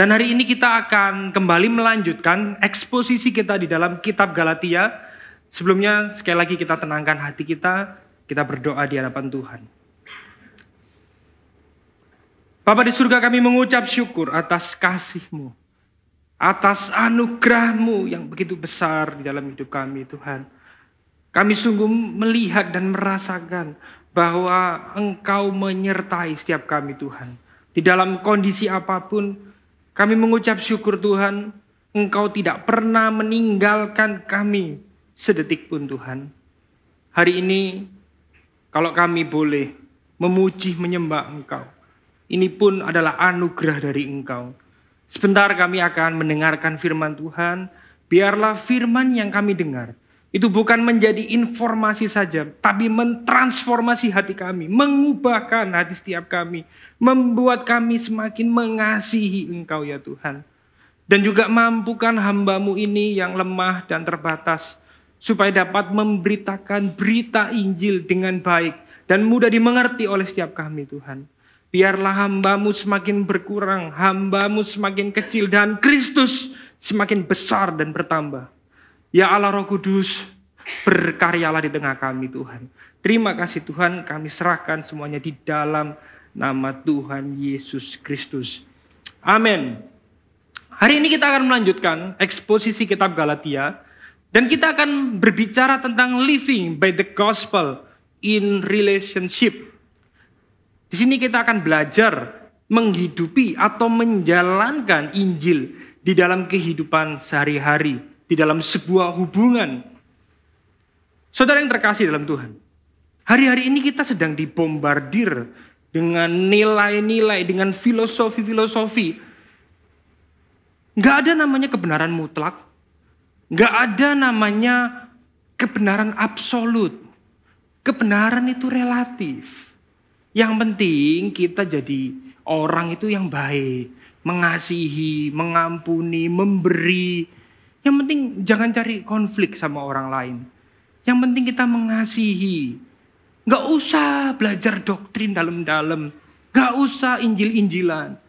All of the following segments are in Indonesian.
Dan hari ini kita akan kembali melanjutkan eksposisi kita di dalam kitab Galatia. Sebelumnya sekali lagi kita tenangkan hati kita, kita berdoa di hadapan Tuhan. Bapa di surga kami mengucap syukur atas kasih-Mu, atas anugerah-Mu yang begitu besar di dalam hidup kami Tuhan. Kami sungguh melihat dan merasakan bahwa Engkau menyertai setiap kami Tuhan. Di dalam kondisi apapun, kami mengucap syukur Tuhan, Engkau tidak pernah meninggalkan kami sedetik pun Tuhan. Hari ini kalau kami boleh memuji menyembah Engkau, ini pun adalah anugerah dari Engkau. Sebentar kami akan mendengarkan firman Tuhan, biarlah firman yang kami dengar itu bukan menjadi informasi saja, tapi mentransformasi hati kami, mengubahkan hati setiap kami, membuat kami semakin mengasihi Engkau ya Tuhan. Dan juga mampukan hambamu ini yang lemah dan terbatas, supaya dapat memberitakan berita Injil dengan baik dan mudah dimengerti oleh setiap kami Tuhan. Biarlah hambamu semakin berkurang, hambamu semakin kecil dan Kristus semakin besar dan bertambah. Ya Allah Roh Kudus, berkaryalah di tengah kami Tuhan. Terima kasih Tuhan, kami serahkan semuanya di dalam nama Tuhan Yesus Kristus. Amin. Hari ini kita akan melanjutkan eksposisi kitab Galatia dan kita akan berbicara tentang living by the gospel in relationship. Di sini kita akan belajar menghidupi atau menjalankan Injil di dalam kehidupan sehari-hari di dalam sebuah hubungan. Saudara yang terkasih dalam Tuhan, hari-hari ini kita sedang dibombardir dengan nilai-nilai, dengan filosofi-filosofi. Nggak ada namanya kebenaran mutlak, nggak ada namanya kebenaran absolut. Kebenaran itu relatif. Yang penting kita jadi orang itu yang baik, mengasihi, mengampuni, memberi, yang penting jangan cari konflik sama orang lain. Yang penting kita mengasihi. Gak usah belajar doktrin dalam-dalam. Gak usah injil-injilan.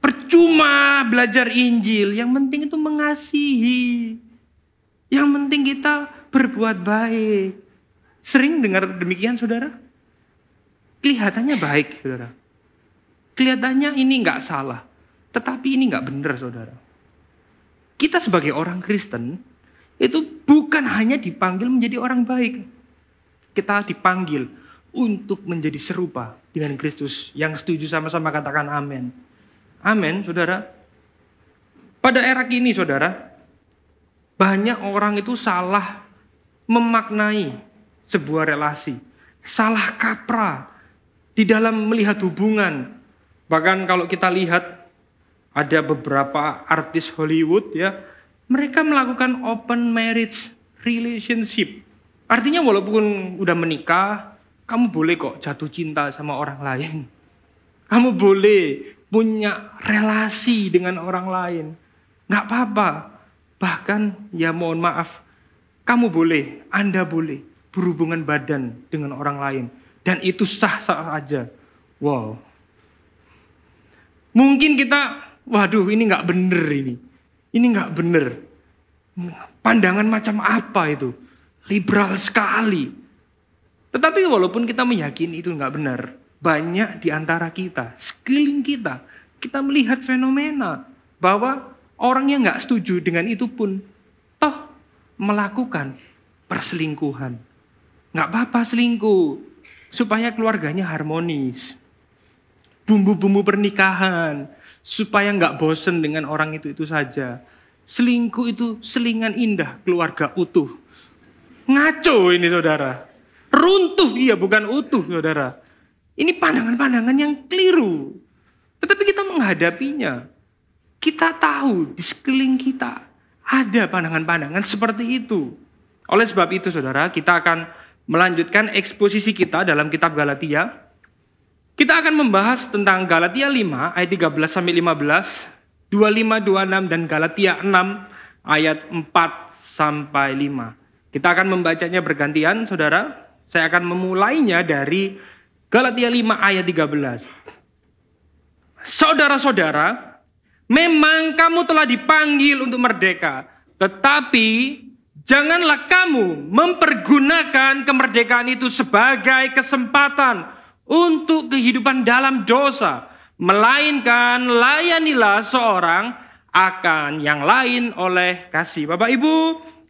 Percuma belajar injil. Yang penting itu mengasihi. Yang penting kita berbuat baik. Sering dengar demikian saudara? Kelihatannya baik saudara. Kelihatannya ini gak salah. Tetapi ini gak benar saudara kita sebagai orang Kristen itu bukan hanya dipanggil menjadi orang baik. Kita dipanggil untuk menjadi serupa dengan Kristus. Yang setuju sama-sama katakan amin. Amin, Saudara. Pada era kini, Saudara, banyak orang itu salah memaknai sebuah relasi, salah kaprah di dalam melihat hubungan. Bahkan kalau kita lihat ada beberapa artis Hollywood ya, mereka melakukan open marriage relationship. Artinya walaupun udah menikah, kamu boleh kok jatuh cinta sama orang lain. Kamu boleh punya relasi dengan orang lain. Nggak apa-apa. Bahkan ya mohon maaf, kamu boleh, Anda boleh berhubungan badan dengan orang lain. Dan itu sah-sah aja. Wow. Mungkin kita waduh ini nggak bener ini. Ini nggak bener. Pandangan macam apa itu? Liberal sekali. Tetapi walaupun kita meyakini itu nggak benar, banyak di antara kita, sekeliling kita, kita melihat fenomena bahwa orang yang nggak setuju dengan itu pun toh melakukan perselingkuhan. Nggak apa-apa selingkuh, supaya keluarganya harmonis. Bumbu-bumbu pernikahan, supaya nggak bosen dengan orang itu itu saja. Selingkuh itu selingan indah keluarga utuh. Ngaco ini saudara. Runtuh iya bukan utuh saudara. Ini pandangan-pandangan yang keliru. Tetapi kita menghadapinya. Kita tahu di sekeliling kita ada pandangan-pandangan seperti itu. Oleh sebab itu saudara kita akan melanjutkan eksposisi kita dalam kitab Galatia kita akan membahas tentang Galatia 5 ayat 13 sampai 15, 25, 26 dan Galatia 6 ayat 4 sampai 5. Kita akan membacanya bergantian Saudara. Saya akan memulainya dari Galatia 5 ayat 13. Saudara-saudara, memang kamu telah dipanggil untuk merdeka, tetapi janganlah kamu mempergunakan kemerdekaan itu sebagai kesempatan untuk kehidupan dalam dosa, melainkan layanilah seorang akan yang lain oleh kasih. Bapak Ibu,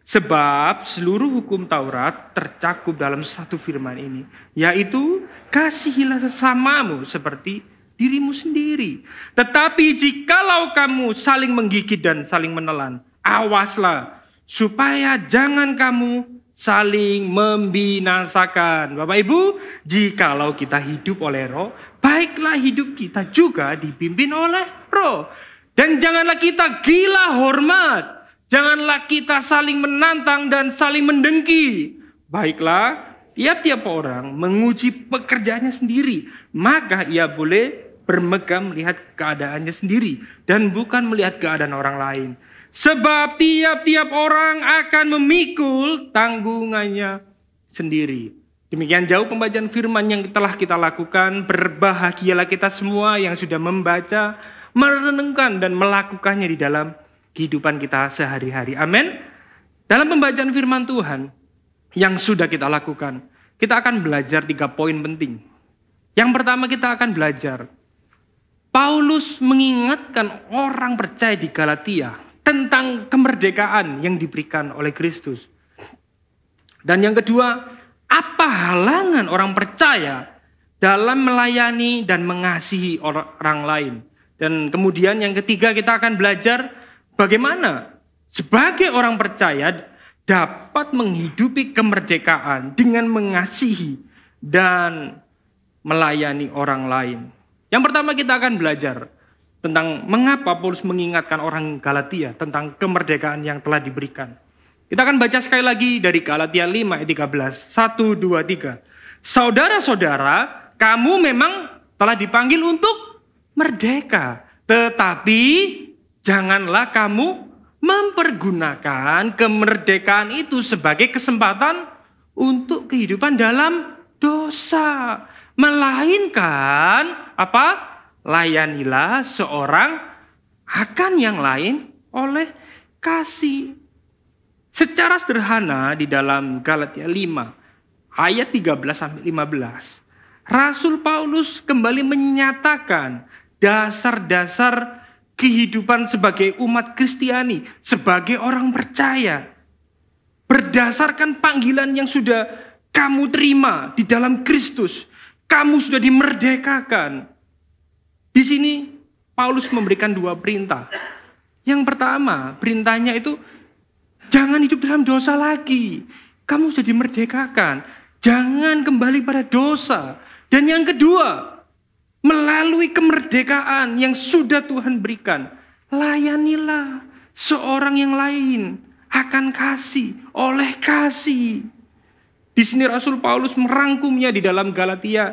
sebab seluruh hukum Taurat tercakup dalam satu firman ini, yaitu kasihilah sesamamu seperti dirimu sendiri. Tetapi jikalau kamu saling menggigit dan saling menelan, awaslah supaya jangan kamu saling membinasakan. Bapak Ibu, jikalau kita hidup oleh roh, baiklah hidup kita juga dipimpin oleh roh. Dan janganlah kita gila hormat. Janganlah kita saling menantang dan saling mendengki. Baiklah, tiap-tiap orang menguji pekerjaannya sendiri. Maka ia boleh bermegah melihat keadaannya sendiri. Dan bukan melihat keadaan orang lain. Sebab tiap-tiap orang akan memikul tanggungannya sendiri. Demikian jauh pembacaan firman yang telah kita lakukan. Berbahagialah kita semua yang sudah membaca, merenungkan dan melakukannya di dalam kehidupan kita sehari-hari. Amin. Dalam pembacaan firman Tuhan yang sudah kita lakukan, kita akan belajar tiga poin penting. Yang pertama kita akan belajar Paulus mengingatkan orang percaya di Galatia tentang kemerdekaan yang diberikan oleh Kristus. Dan yang kedua, apa halangan orang percaya dalam melayani dan mengasihi orang lain? Dan kemudian yang ketiga kita akan belajar bagaimana sebagai orang percaya dapat menghidupi kemerdekaan dengan mengasihi dan melayani orang lain. Yang pertama kita akan belajar tentang mengapa Paulus mengingatkan orang Galatia tentang kemerdekaan yang telah diberikan. Kita akan baca sekali lagi dari Galatia 5 ayat 13. 1, 2, 3. Saudara-saudara, kamu memang telah dipanggil untuk merdeka. Tetapi janganlah kamu mempergunakan kemerdekaan itu sebagai kesempatan untuk kehidupan dalam dosa. Melainkan apa? Layanilah seorang akan yang lain oleh kasih. Secara sederhana di dalam Galatia 5 ayat 13 sampai 15, Rasul Paulus kembali menyatakan dasar-dasar kehidupan sebagai umat Kristiani, sebagai orang percaya. Berdasarkan panggilan yang sudah kamu terima di dalam Kristus, kamu sudah dimerdekakan. Di sini Paulus memberikan dua perintah. Yang pertama, perintahnya itu jangan hidup dalam dosa lagi. Kamu sudah dimerdekakan. Jangan kembali pada dosa. Dan yang kedua, melalui kemerdekaan yang sudah Tuhan berikan, layanilah seorang yang lain akan kasih, oleh kasih. Di sini Rasul Paulus merangkumnya di dalam Galatia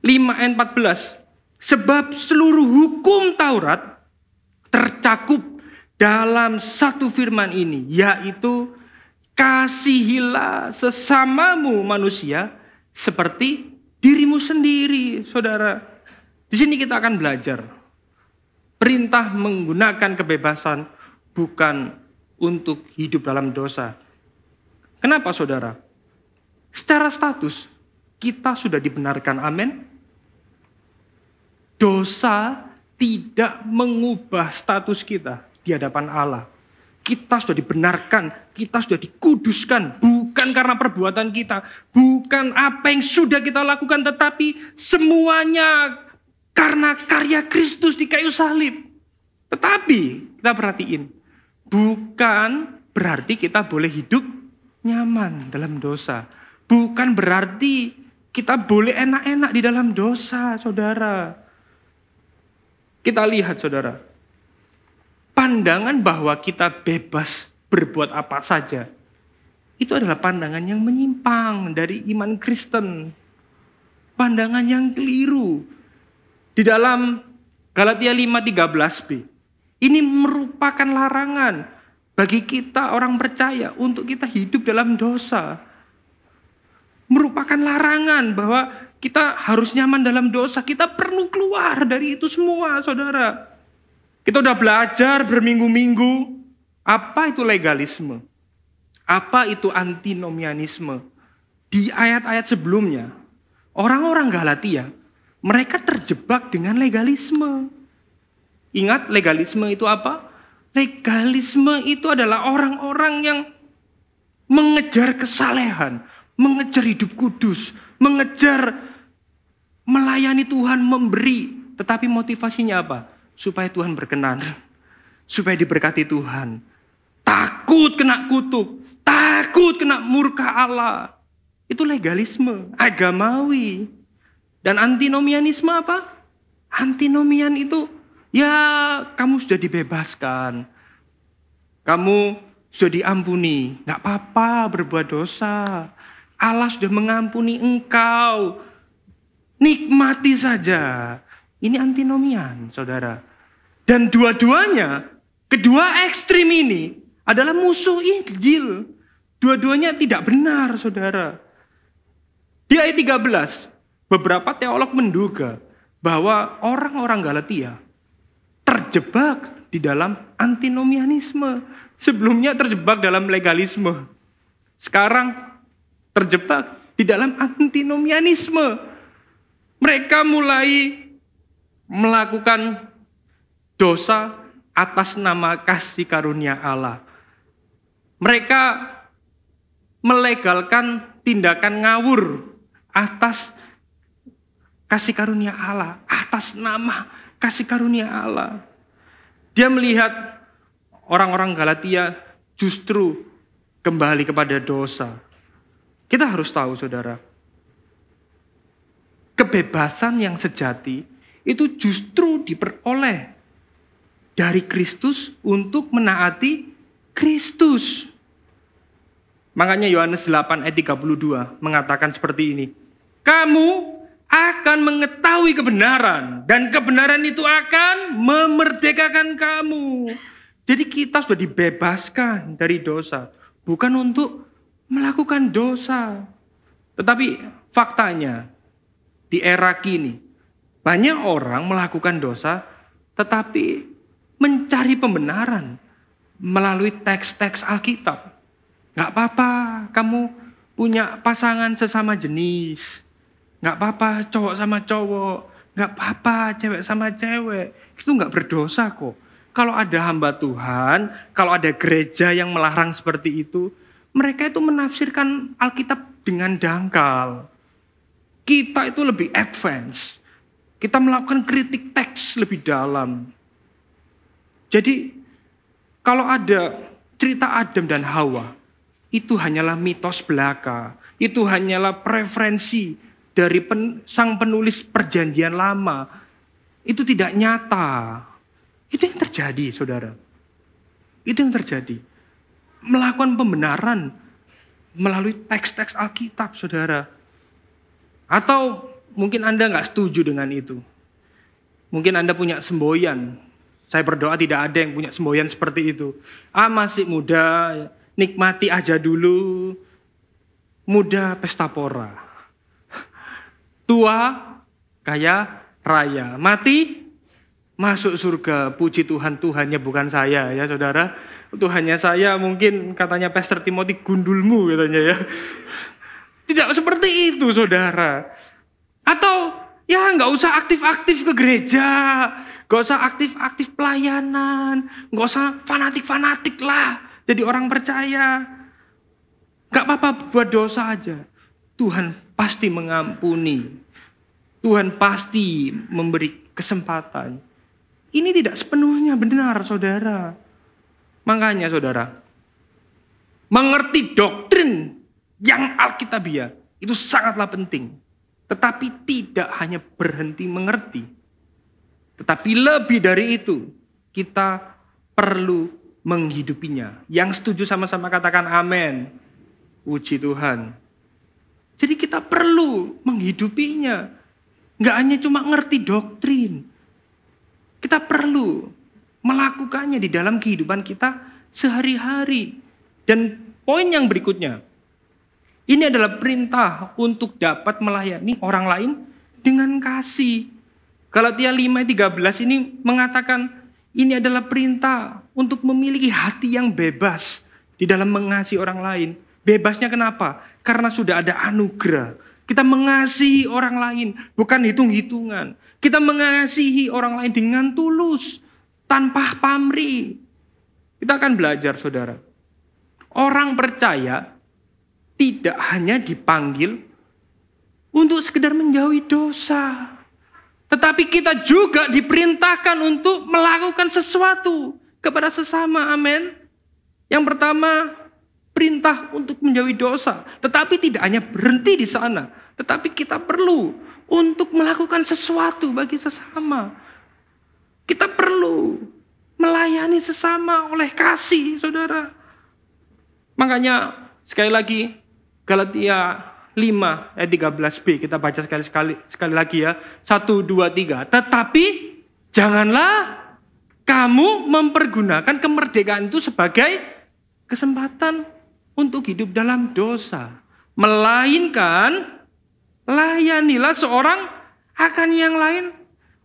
5 ayat 14. Sebab seluruh hukum Taurat tercakup dalam satu firman ini, yaitu kasihilah sesamamu manusia seperti dirimu sendiri, saudara. Di sini kita akan belajar perintah menggunakan kebebasan bukan untuk hidup dalam dosa. Kenapa saudara? Secara status kita sudah dibenarkan, amin. Dosa tidak mengubah status kita di hadapan Allah. Kita sudah dibenarkan, kita sudah dikuduskan, bukan karena perbuatan kita, bukan apa yang sudah kita lakukan, tetapi semuanya karena karya Kristus di kayu salib. Tetapi kita perhatiin, bukan berarti kita boleh hidup nyaman dalam dosa. Bukan berarti kita boleh enak-enak di dalam dosa, saudara. Kita lihat saudara, pandangan bahwa kita bebas berbuat apa saja, itu adalah pandangan yang menyimpang dari iman Kristen. Pandangan yang keliru. Di dalam Galatia 5.13b, ini merupakan larangan bagi kita orang percaya untuk kita hidup dalam dosa. Merupakan larangan bahwa kita harus nyaman dalam dosa. Kita perlu keluar dari itu semua, saudara. Kita udah belajar berminggu-minggu. Apa itu legalisme? Apa itu antinomianisme? Di ayat-ayat sebelumnya, orang-orang Galatia, mereka terjebak dengan legalisme. Ingat legalisme itu apa? Legalisme itu adalah orang-orang yang mengejar kesalehan, mengejar hidup kudus, mengejar Melayani Tuhan memberi, tetapi motivasinya apa? Supaya Tuhan berkenan, supaya diberkati Tuhan. Takut kena kutuk, takut kena murka Allah. Itu legalisme, agamawi. Dan antinomianisme apa? Antinomian itu ya kamu sudah dibebaskan. Kamu sudah diampuni. Gak apa-apa berbuat dosa. Allah sudah mengampuni engkau. Nikmati saja. Ini antinomian, saudara. Dan dua-duanya, kedua ekstrim ini adalah musuh Injil. Dua-duanya tidak benar, saudara. Di ayat 13, beberapa teolog menduga bahwa orang-orang Galatia terjebak di dalam antinomianisme. Sebelumnya terjebak dalam legalisme. Sekarang terjebak di dalam antinomianisme. Mereka mulai melakukan dosa atas nama kasih karunia Allah. Mereka melegalkan tindakan ngawur atas kasih karunia Allah, atas nama kasih karunia Allah. Dia melihat orang-orang Galatia justru kembali kepada dosa. Kita harus tahu saudara, kebebasan yang sejati itu justru diperoleh dari Kristus untuk menaati Kristus. Makanya Yohanes 8 ayat 32 mengatakan seperti ini. Kamu akan mengetahui kebenaran dan kebenaran itu akan memerdekakan kamu. Jadi kita sudah dibebaskan dari dosa, bukan untuk melakukan dosa. Tetapi faktanya di era kini. Banyak orang melakukan dosa tetapi mencari pembenaran melalui teks-teks Alkitab. Gak apa-apa kamu punya pasangan sesama jenis. Gak apa-apa cowok sama cowok. Gak apa-apa cewek sama cewek. Itu gak berdosa kok. Kalau ada hamba Tuhan, kalau ada gereja yang melarang seperti itu, mereka itu menafsirkan Alkitab dengan dangkal. Kita itu lebih advance. Kita melakukan kritik teks lebih dalam. Jadi kalau ada cerita Adam dan Hawa, itu hanyalah mitos belaka. Itu hanyalah preferensi dari pen, sang penulis perjanjian lama. Itu tidak nyata. Itu yang terjadi, saudara. Itu yang terjadi. Melakukan pembenaran melalui teks-teks Alkitab, saudara. Atau mungkin Anda nggak setuju dengan itu. Mungkin Anda punya semboyan. Saya berdoa tidak ada yang punya semboyan seperti itu. Ah masih muda, nikmati aja dulu. Muda pesta pora. Tua kaya raya. Mati masuk surga. Puji Tuhan, Tuhannya bukan saya ya saudara. Tuhannya saya mungkin katanya Pastor Timothy gundulmu katanya ya. Tidak seperti itu saudara. Atau ya nggak usah aktif-aktif ke gereja. nggak usah aktif-aktif pelayanan. nggak usah fanatik-fanatik lah. Jadi orang percaya. nggak apa-apa buat dosa aja. Tuhan pasti mengampuni. Tuhan pasti memberi kesempatan. Ini tidak sepenuhnya benar saudara. Makanya saudara, mengerti doktrin yang Alkitabiah itu sangatlah penting. Tetapi tidak hanya berhenti mengerti. Tetapi lebih dari itu, kita perlu menghidupinya. Yang setuju sama-sama katakan amin. Puji Tuhan. Jadi kita perlu menghidupinya. Nggak hanya cuma ngerti doktrin. Kita perlu melakukannya di dalam kehidupan kita sehari-hari. Dan poin yang berikutnya, ini adalah perintah untuk dapat melayani orang lain dengan kasih. Kalau Galatia belas ini mengatakan ini adalah perintah untuk memiliki hati yang bebas di dalam mengasihi orang lain. Bebasnya kenapa? Karena sudah ada anugerah. Kita mengasihi orang lain, bukan hitung-hitungan. Kita mengasihi orang lain dengan tulus, tanpa pamri. Kita akan belajar, saudara. Orang percaya tidak hanya dipanggil untuk sekedar menjauhi dosa. Tetapi kita juga diperintahkan untuk melakukan sesuatu kepada sesama. Amin. Yang pertama, perintah untuk menjauhi dosa. Tetapi tidak hanya berhenti di sana. Tetapi kita perlu untuk melakukan sesuatu bagi sesama. Kita perlu melayani sesama oleh kasih, saudara. Makanya sekali lagi Galatia 5 ayat eh, 13b kita baca sekali sekali sekali lagi ya. 1 2 3. Tetapi janganlah kamu mempergunakan kemerdekaan itu sebagai kesempatan untuk hidup dalam dosa, melainkan layanilah seorang akan yang lain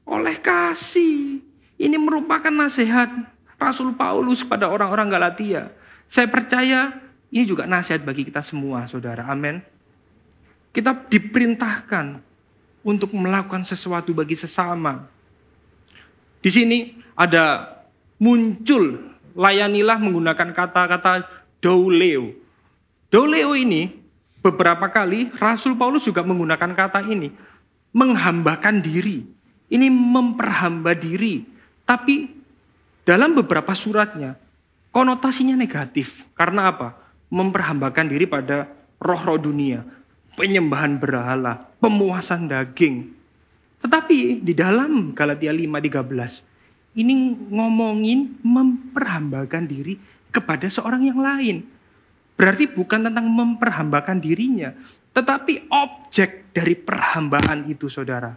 oleh kasih. Ini merupakan nasihat Rasul Paulus kepada orang-orang Galatia. Saya percaya ini juga nasihat bagi kita semua, saudara. Amin. Kita diperintahkan untuk melakukan sesuatu bagi sesama. Di sini ada muncul layanilah menggunakan kata-kata douleo. Douleo ini beberapa kali Rasul Paulus juga menggunakan kata ini. Menghambakan diri. Ini memperhamba diri. Tapi dalam beberapa suratnya konotasinya negatif. Karena apa? memperhambakan diri pada roh-roh dunia, penyembahan berhala, pemuasan daging. Tetapi di dalam Galatia 5:13 ini ngomongin memperhambakan diri kepada seorang yang lain. Berarti bukan tentang memperhambakan dirinya, tetapi objek dari perhambaan itu saudara.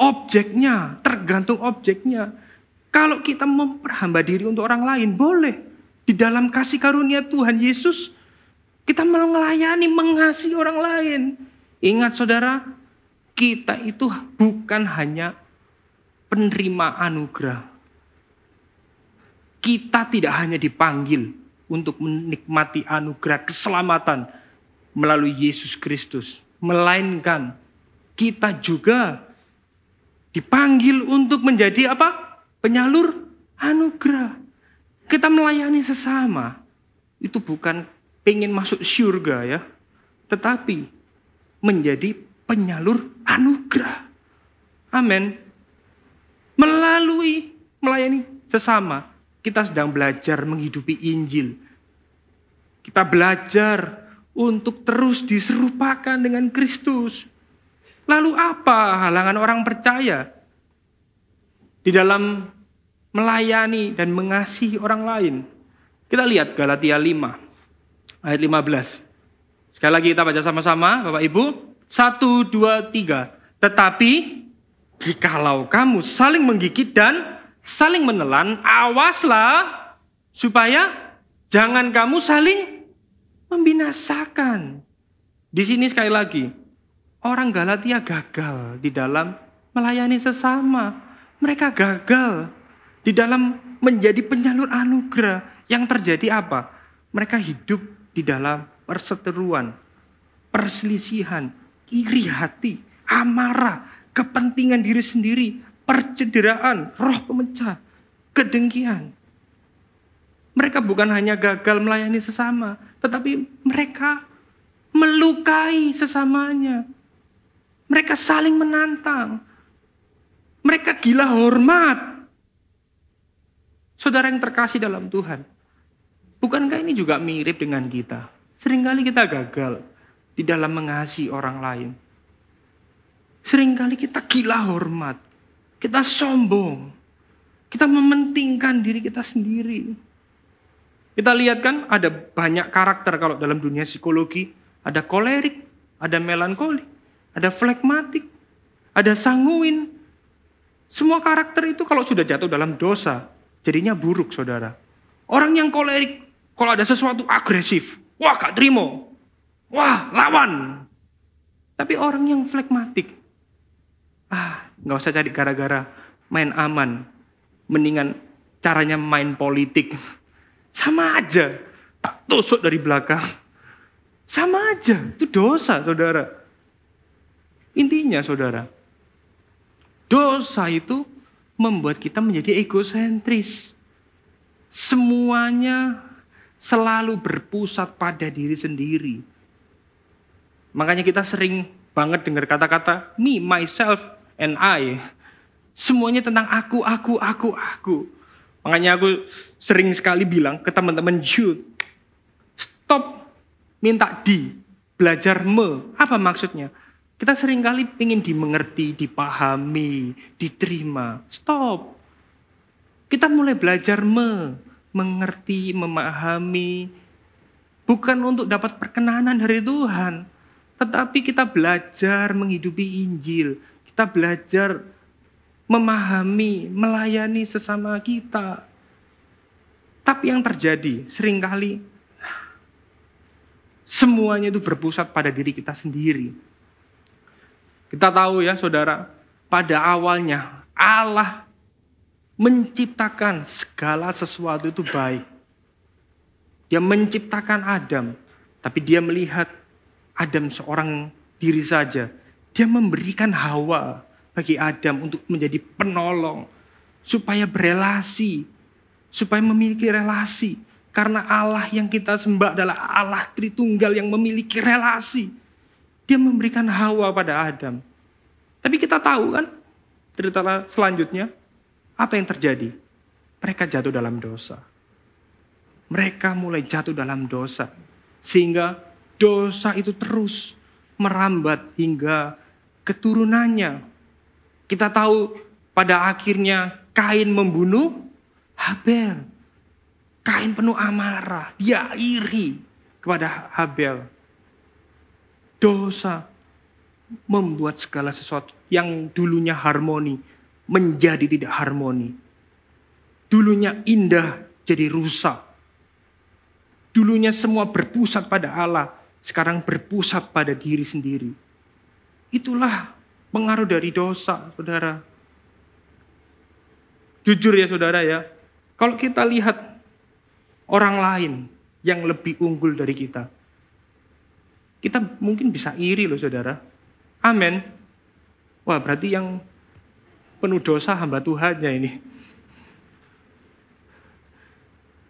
Objeknya, tergantung objeknya. Kalau kita memperhamba diri untuk orang lain, boleh. Di dalam kasih karunia Tuhan Yesus, kita melayani, mengasihi orang lain. Ingat saudara, kita itu bukan hanya penerima anugerah. Kita tidak hanya dipanggil untuk menikmati anugerah keselamatan melalui Yesus Kristus. Melainkan kita juga dipanggil untuk menjadi apa? Penyalur anugerah. Kita melayani sesama itu bukan pengen masuk surga ya, tetapi menjadi penyalur anugerah. Amin. Melalui melayani sesama, kita sedang belajar menghidupi Injil. Kita belajar untuk terus diserupakan dengan Kristus. Lalu apa halangan orang percaya? Di dalam melayani dan mengasihi orang lain. Kita lihat Galatia 5 ayat 15. Sekali lagi kita baca sama-sama Bapak Ibu. satu dua tiga. Tetapi jikalau kamu saling menggigit dan saling menelan, awaslah supaya jangan kamu saling membinasakan. Di sini sekali lagi, orang Galatia gagal di dalam melayani sesama. Mereka gagal di dalam menjadi penyalur anugerah yang terjadi apa? Mereka hidup di dalam perseteruan, perselisihan, iri hati, amarah, kepentingan diri sendiri, percederaan, roh pemecah, kedengkian. Mereka bukan hanya gagal melayani sesama, tetapi mereka melukai sesamanya. Mereka saling menantang. Mereka gila hormat Saudara yang terkasih dalam Tuhan, bukankah ini juga mirip dengan kita? Seringkali kita gagal di dalam mengasihi orang lain. Seringkali kita gila hormat, kita sombong, kita mementingkan diri kita sendiri. Kita lihat kan ada banyak karakter kalau dalam dunia psikologi, ada kolerik, ada melankoli, ada flekmatik, ada sanguin. Semua karakter itu kalau sudah jatuh dalam dosa, jadinya buruk saudara. Orang yang kolerik, kalau ada sesuatu agresif, wah gak terima, wah lawan. Tapi orang yang flekmatik, ah gak usah cari gara-gara main aman, mendingan caranya main politik. Sama aja, tak tusuk dari belakang. Sama aja, itu dosa saudara. Intinya saudara, dosa itu membuat kita menjadi egosentris. Semuanya selalu berpusat pada diri sendiri. Makanya kita sering banget dengar kata-kata me, myself, and I. Semuanya tentang aku, aku, aku, aku. Makanya aku sering sekali bilang ke teman-teman Jude, stop minta di, belajar me. Apa maksudnya? Kita seringkali ingin dimengerti, dipahami, diterima. Stop. Kita mulai belajar me, mengerti, memahami. Bukan untuk dapat perkenanan dari Tuhan. Tetapi kita belajar menghidupi Injil. Kita belajar memahami, melayani sesama kita. Tapi yang terjadi seringkali semuanya itu berpusat pada diri kita sendiri kita tahu ya saudara, pada awalnya Allah menciptakan segala sesuatu itu baik. Dia menciptakan Adam, tapi dia melihat Adam seorang diri saja. Dia memberikan Hawa bagi Adam untuk menjadi penolong, supaya berelasi, supaya memiliki relasi. Karena Allah yang kita sembah adalah Allah Tritunggal yang memiliki relasi. Dia memberikan Hawa pada Adam. Tapi kita tahu kan cerita selanjutnya apa yang terjadi? Mereka jatuh dalam dosa. Mereka mulai jatuh dalam dosa sehingga dosa itu terus merambat hingga keturunannya. Kita tahu pada akhirnya Kain membunuh Habel. Kain penuh amarah, dia iri kepada Habel dosa membuat segala sesuatu yang dulunya harmoni menjadi tidak harmoni. Dulunya indah jadi rusak. Dulunya semua berpusat pada Allah, sekarang berpusat pada diri sendiri. Itulah pengaruh dari dosa, saudara. Jujur ya saudara ya, kalau kita lihat orang lain yang lebih unggul dari kita, kita mungkin bisa iri loh saudara. Amin. Wah berarti yang penuh dosa hamba Tuhannya ini.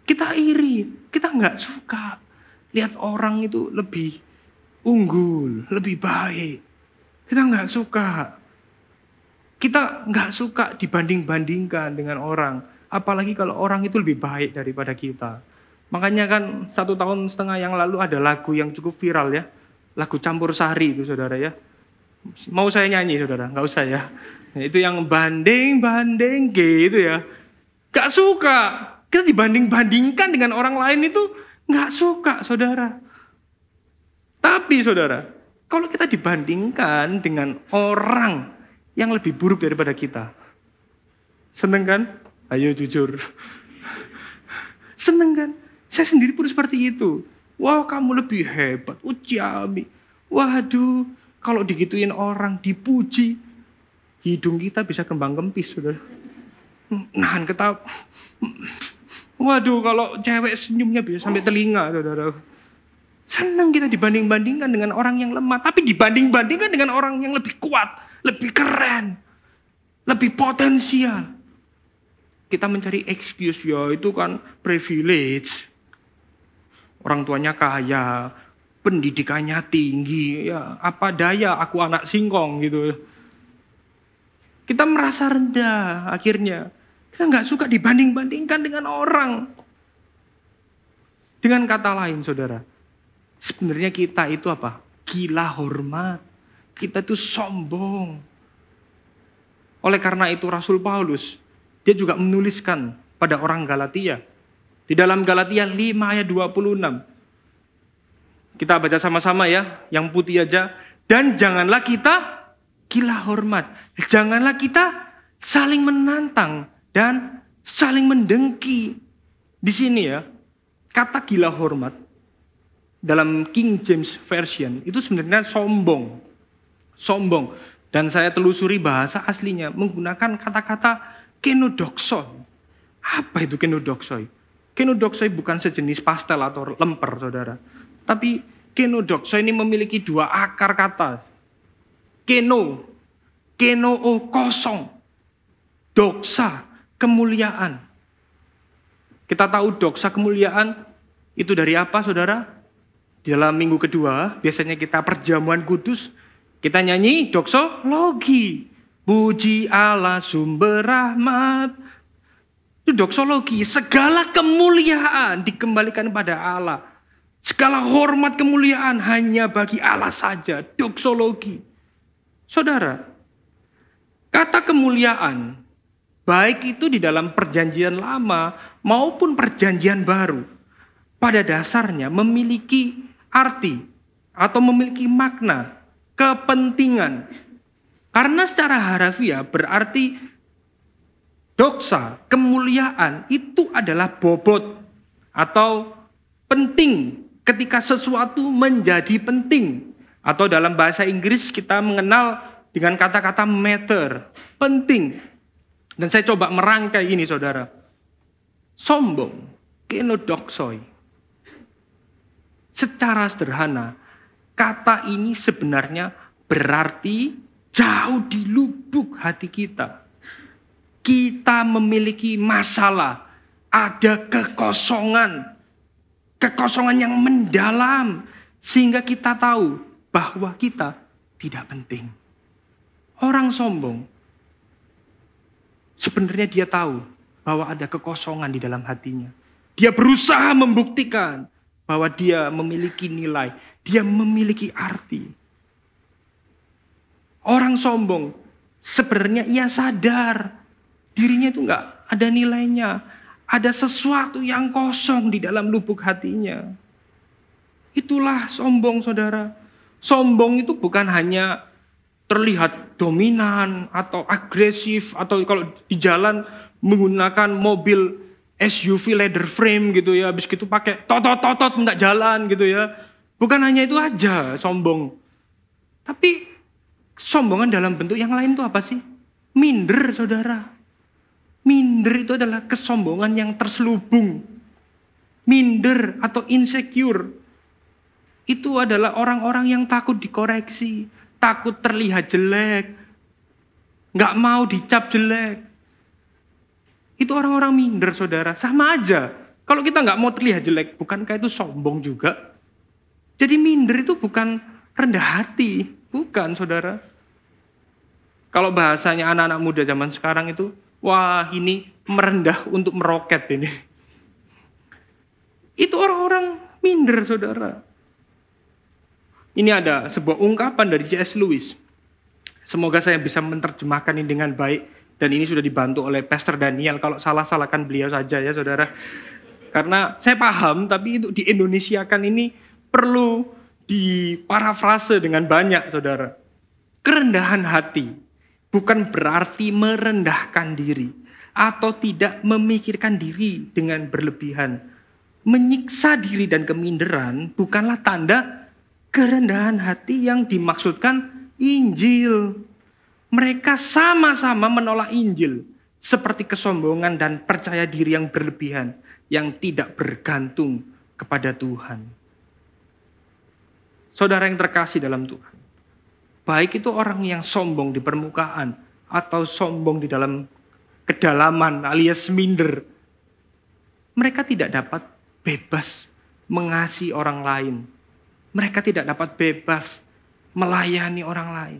Kita iri, kita nggak suka lihat orang itu lebih unggul, lebih baik. Kita nggak suka. Kita nggak suka dibanding-bandingkan dengan orang. Apalagi kalau orang itu lebih baik daripada kita. Makanya kan satu tahun setengah yang lalu ada lagu yang cukup viral ya lagu campur sari itu saudara ya. Mau saya nyanyi saudara, nggak usah ya. Nah, itu yang banding banding gitu ya. Gak suka. Kita dibanding-bandingkan dengan orang lain itu nggak suka saudara. Tapi saudara, kalau kita dibandingkan dengan orang yang lebih buruk daripada kita, seneng kan? Ayo jujur. seneng kan? Saya sendiri pun seperti itu. Wah kamu lebih hebat. Ujami. Waduh kalau digituin orang dipuji. Hidung kita bisa kembang kempis saudara. Nahan ketawa. Waduh kalau cewek senyumnya bisa sampai telinga saudara. Senang kita dibanding-bandingkan dengan orang yang lemah. Tapi dibanding-bandingkan dengan orang yang lebih kuat. Lebih keren. Lebih potensial kita mencari excuse ya itu kan privilege Orang tuanya kaya, pendidikannya tinggi, ya apa daya aku anak singkong gitu. Kita merasa rendah akhirnya. Kita nggak suka dibanding-bandingkan dengan orang. Dengan kata lain saudara, sebenarnya kita itu apa? Gila hormat. Kita itu sombong. Oleh karena itu Rasul Paulus, dia juga menuliskan pada orang Galatia. Di dalam Galatia 5 ayat 26. Kita baca sama-sama ya, yang putih aja. Dan janganlah kita gila hormat. Janganlah kita saling menantang dan saling mendengki. Di sini ya, kata gila hormat dalam King James Version itu sebenarnya sombong. Sombong. Dan saya telusuri bahasa aslinya menggunakan kata-kata kenodokson. Apa itu kenodokson? Kenodoksoi bukan sejenis pastel atau lemper, saudara. Tapi kenodoksoi ini memiliki dua akar kata. Keno, keno o kosong. Doksa, kemuliaan. Kita tahu doksa kemuliaan itu dari apa, saudara? Di dalam minggu kedua, biasanya kita perjamuan kudus, kita nyanyi dokso logi, Puji Allah sumber rahmat, itu doksologi. Segala kemuliaan dikembalikan pada Allah. Segala hormat kemuliaan hanya bagi Allah saja. Doksologi. Saudara, kata kemuliaan, baik itu di dalam perjanjian lama maupun perjanjian baru, pada dasarnya memiliki arti atau memiliki makna, kepentingan. Karena secara harafiah berarti Doksa, kemuliaan itu adalah bobot atau penting ketika sesuatu menjadi penting. Atau dalam bahasa Inggris kita mengenal dengan kata-kata matter, penting. Dan saya coba merangkai ini saudara. Sombong, kenodoksoi. Secara sederhana, kata ini sebenarnya berarti jauh di lubuk hati kita kita memiliki masalah, ada kekosongan, kekosongan yang mendalam, sehingga kita tahu bahwa kita tidak penting. Orang sombong sebenarnya dia tahu bahwa ada kekosongan di dalam hatinya. Dia berusaha membuktikan bahwa dia memiliki nilai, dia memiliki arti. Orang sombong sebenarnya ia sadar Dirinya itu nggak ada nilainya. Ada sesuatu yang kosong di dalam lubuk hatinya. Itulah sombong saudara. Sombong itu bukan hanya terlihat dominan atau agresif atau kalau di jalan menggunakan mobil SUV leather frame gitu ya, habis gitu pakai totot totot minta jalan gitu ya. Bukan hanya itu aja sombong. Tapi sombongan dalam bentuk yang lain itu apa sih? Minder saudara. Minder itu adalah kesombongan yang terselubung. Minder atau insecure itu adalah orang-orang yang takut dikoreksi, takut terlihat jelek, nggak mau dicap jelek. Itu orang-orang minder, saudara. Sama aja. Kalau kita nggak mau terlihat jelek, bukankah itu sombong juga? Jadi minder itu bukan rendah hati, bukan, saudara. Kalau bahasanya anak-anak muda zaman sekarang itu Wah, ini merendah untuk meroket ini. Itu orang-orang minder, saudara. Ini ada sebuah ungkapan dari C.S. Lewis. Semoga saya bisa menerjemahkan ini dengan baik. Dan ini sudah dibantu oleh Pastor Daniel. Kalau salah, salahkan beliau saja ya saudara. Karena saya paham, tapi itu di Indonesia kan ini perlu diparafrase dengan banyak saudara. Kerendahan hati bukan berarti merendahkan diri atau tidak memikirkan diri dengan berlebihan. Menyiksa diri dan keminderan bukanlah tanda kerendahan hati yang dimaksudkan Injil. Mereka sama-sama menolak Injil seperti kesombongan dan percaya diri yang berlebihan yang tidak bergantung kepada Tuhan. Saudara yang terkasih dalam Tuhan, Baik itu orang yang sombong di permukaan atau sombong di dalam kedalaman alias minder. Mereka tidak dapat bebas mengasihi orang lain. Mereka tidak dapat bebas melayani orang lain.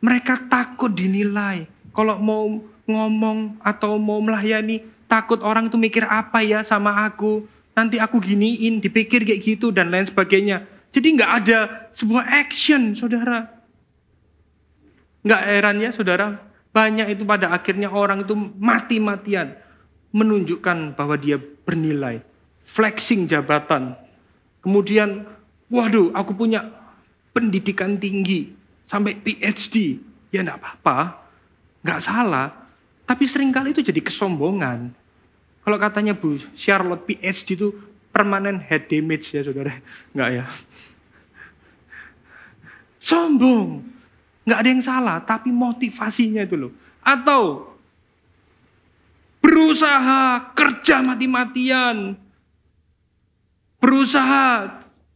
Mereka takut dinilai. Kalau mau ngomong atau mau melayani, takut orang itu mikir apa ya sama aku. Nanti aku giniin, dipikir kayak gitu dan lain sebagainya. Jadi nggak ada sebuah action, saudara. Nggak heran ya saudara, banyak itu pada akhirnya orang itu mati-matian menunjukkan bahwa dia bernilai. Flexing jabatan. Kemudian, waduh aku punya pendidikan tinggi sampai PhD. Ya enggak apa-apa, enggak salah. Tapi seringkali itu jadi kesombongan. Kalau katanya Bu Charlotte PhD itu permanent head damage ya saudara. Enggak ya. Sombong. Nggak ada yang salah, tapi motivasinya itu loh. Atau berusaha kerja mati-matian, berusaha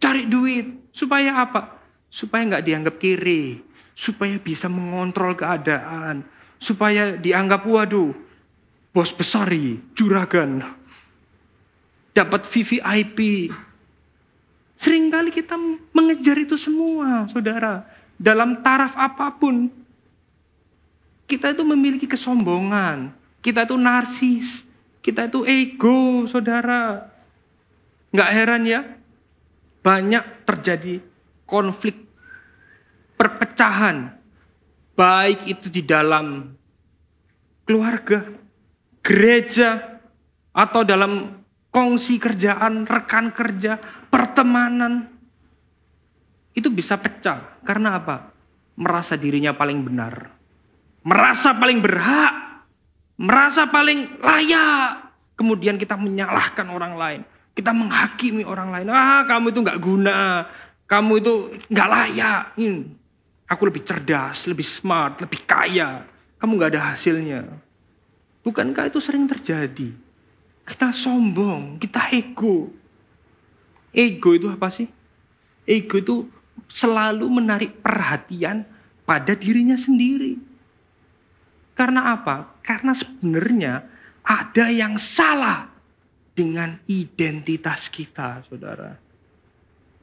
cari duit supaya apa? Supaya nggak dianggap kiri, supaya bisa mengontrol keadaan, supaya dianggap waduh bos besari, juragan, dapat VVIP. Seringkali kita mengejar itu semua, saudara dalam taraf apapun. Kita itu memiliki kesombongan, kita itu narsis, kita itu ego, saudara. Nggak heran ya, banyak terjadi konflik, perpecahan, baik itu di dalam keluarga, gereja, atau dalam kongsi kerjaan, rekan kerja, pertemanan, itu bisa pecah. Karena apa? Merasa dirinya paling benar. Merasa paling berhak. Merasa paling layak. Kemudian kita menyalahkan orang lain. Kita menghakimi orang lain. Ah kamu itu gak guna. Kamu itu gak layak. Hmm. Aku lebih cerdas, lebih smart, lebih kaya. Kamu gak ada hasilnya. Bukankah itu sering terjadi? Kita sombong, kita ego. Ego itu apa sih? Ego itu selalu menarik perhatian pada dirinya sendiri. Karena apa? Karena sebenarnya ada yang salah dengan identitas kita, saudara.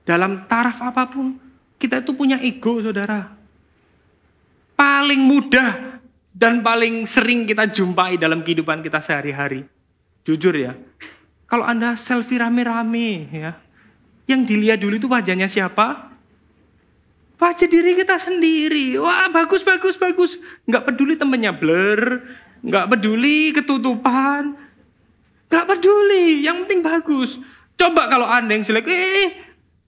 Dalam taraf apapun, kita itu punya ego, saudara. Paling mudah dan paling sering kita jumpai dalam kehidupan kita sehari-hari. Jujur ya, kalau Anda selfie rame-rame ya, yang dilihat dulu itu wajahnya siapa? Wajah diri kita sendiri. Wah bagus, bagus, bagus. Nggak peduli temennya blur. Nggak peduli ketutupan. Nggak peduli. Yang penting bagus. Coba kalau anda yang jelek. Eh,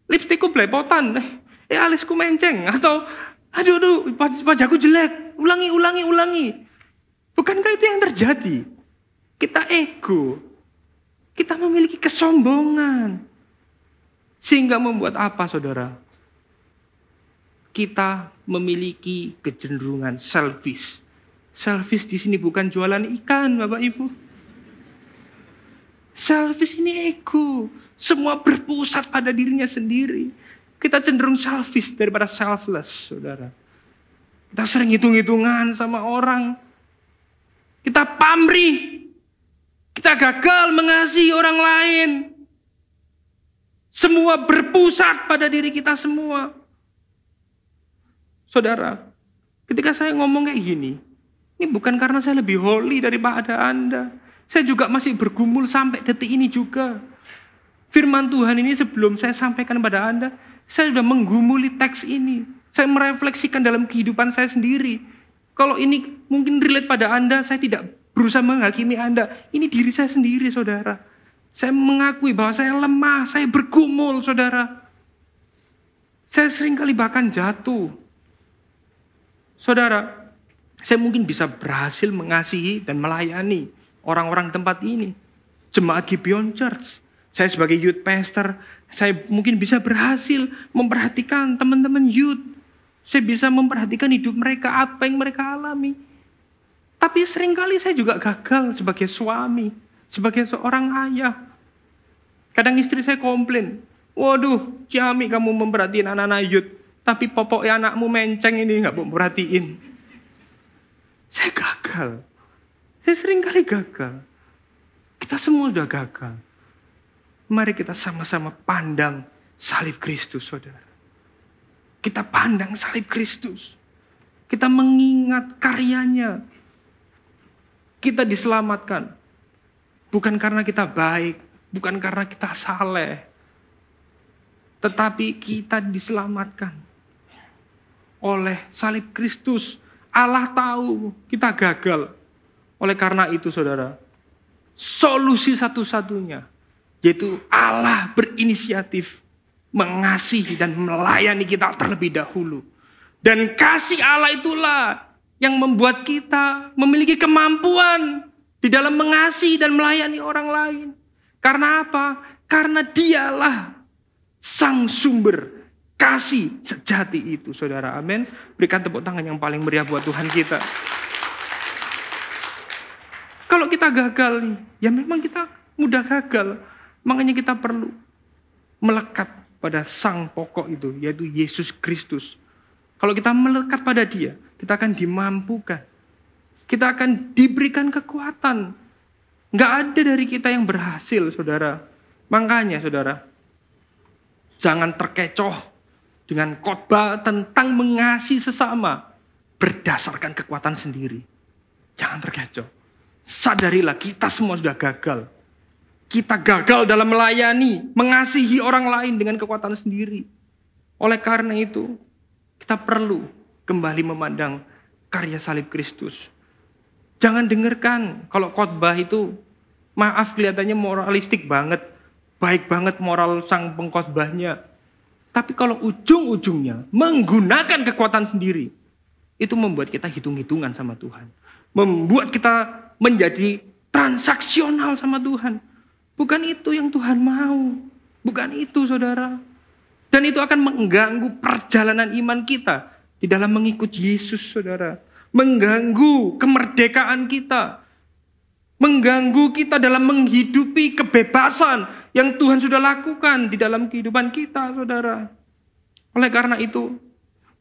lipstikku belepotan. Eh, eh alisku menceng. Atau aduh, aduh wajahku jelek. Ulangi, ulangi, ulangi. Bukankah itu yang terjadi? Kita ego. Kita memiliki kesombongan. Sehingga membuat apa saudara? kita memiliki kecenderungan selfish. Selfish di sini bukan jualan ikan, Bapak Ibu. Selfish ini ego. Semua berpusat pada dirinya sendiri. Kita cenderung selfish daripada selfless, saudara. Kita sering hitung-hitungan sama orang. Kita pamrih. Kita gagal mengasihi orang lain. Semua berpusat pada diri kita semua. Saudara, ketika saya ngomong kayak gini, ini bukan karena saya lebih holy daripada Anda. Saya juga masih bergumul sampai detik ini juga. Firman Tuhan ini sebelum saya sampaikan pada Anda, saya sudah menggumuli teks ini. Saya merefleksikan dalam kehidupan saya sendiri. Kalau ini mungkin relate pada Anda, saya tidak berusaha menghakimi Anda. Ini diri saya sendiri, saudara. Saya mengakui bahwa saya lemah, saya bergumul, saudara. Saya sering kali bahkan jatuh. Saudara, saya mungkin bisa berhasil mengasihi dan melayani orang-orang tempat ini. Jemaat Gibeon Church. Saya sebagai youth pastor, saya mungkin bisa berhasil memperhatikan teman-teman youth. Saya bisa memperhatikan hidup mereka, apa yang mereka alami. Tapi seringkali saya juga gagal sebagai suami, sebagai seorang ayah. Kadang istri saya komplain, waduh, Jami kamu memperhatikan anak-anak youth. Tapi popoknya anakmu menceng ini nggak mau perhatiin. Saya gagal. Saya sering kali gagal. Kita semua sudah gagal. Mari kita sama-sama pandang salib Kristus, saudara. Kita pandang salib Kristus. Kita mengingat karyanya. Kita diselamatkan. Bukan karena kita baik. Bukan karena kita saleh. Tetapi kita diselamatkan oleh salib Kristus. Allah tahu kita gagal. Oleh karena itu saudara, solusi satu-satunya yaitu Allah berinisiatif mengasihi dan melayani kita terlebih dahulu. Dan kasih Allah itulah yang membuat kita memiliki kemampuan di dalam mengasihi dan melayani orang lain. Karena apa? Karena dialah sang sumber kasih sejati itu, saudara. Amin. Berikan tepuk tangan yang paling meriah buat Tuhan kita. Kalau kita gagal ya memang kita mudah gagal. Makanya kita perlu melekat pada sang pokok itu, yaitu Yesus Kristus. Kalau kita melekat pada dia, kita akan dimampukan. Kita akan diberikan kekuatan. Nggak ada dari kita yang berhasil, saudara. Makanya, saudara, jangan terkecoh dengan khotbah tentang mengasihi sesama berdasarkan kekuatan sendiri. Jangan terkecoh. Sadarilah kita semua sudah gagal. Kita gagal dalam melayani, mengasihi orang lain dengan kekuatan sendiri. Oleh karena itu, kita perlu kembali memandang karya salib Kristus. Jangan dengarkan kalau khotbah itu maaf kelihatannya moralistik banget, baik banget moral sang pengkhotbahnya. Tapi kalau ujung-ujungnya menggunakan kekuatan sendiri, itu membuat kita hitung-hitungan sama Tuhan. Membuat kita menjadi transaksional sama Tuhan. Bukan itu yang Tuhan mau. Bukan itu saudara. Dan itu akan mengganggu perjalanan iman kita di dalam mengikut Yesus saudara. Mengganggu kemerdekaan kita. Mengganggu kita dalam menghidupi kebebasan yang Tuhan sudah lakukan di dalam kehidupan kita, saudara. Oleh karena itu,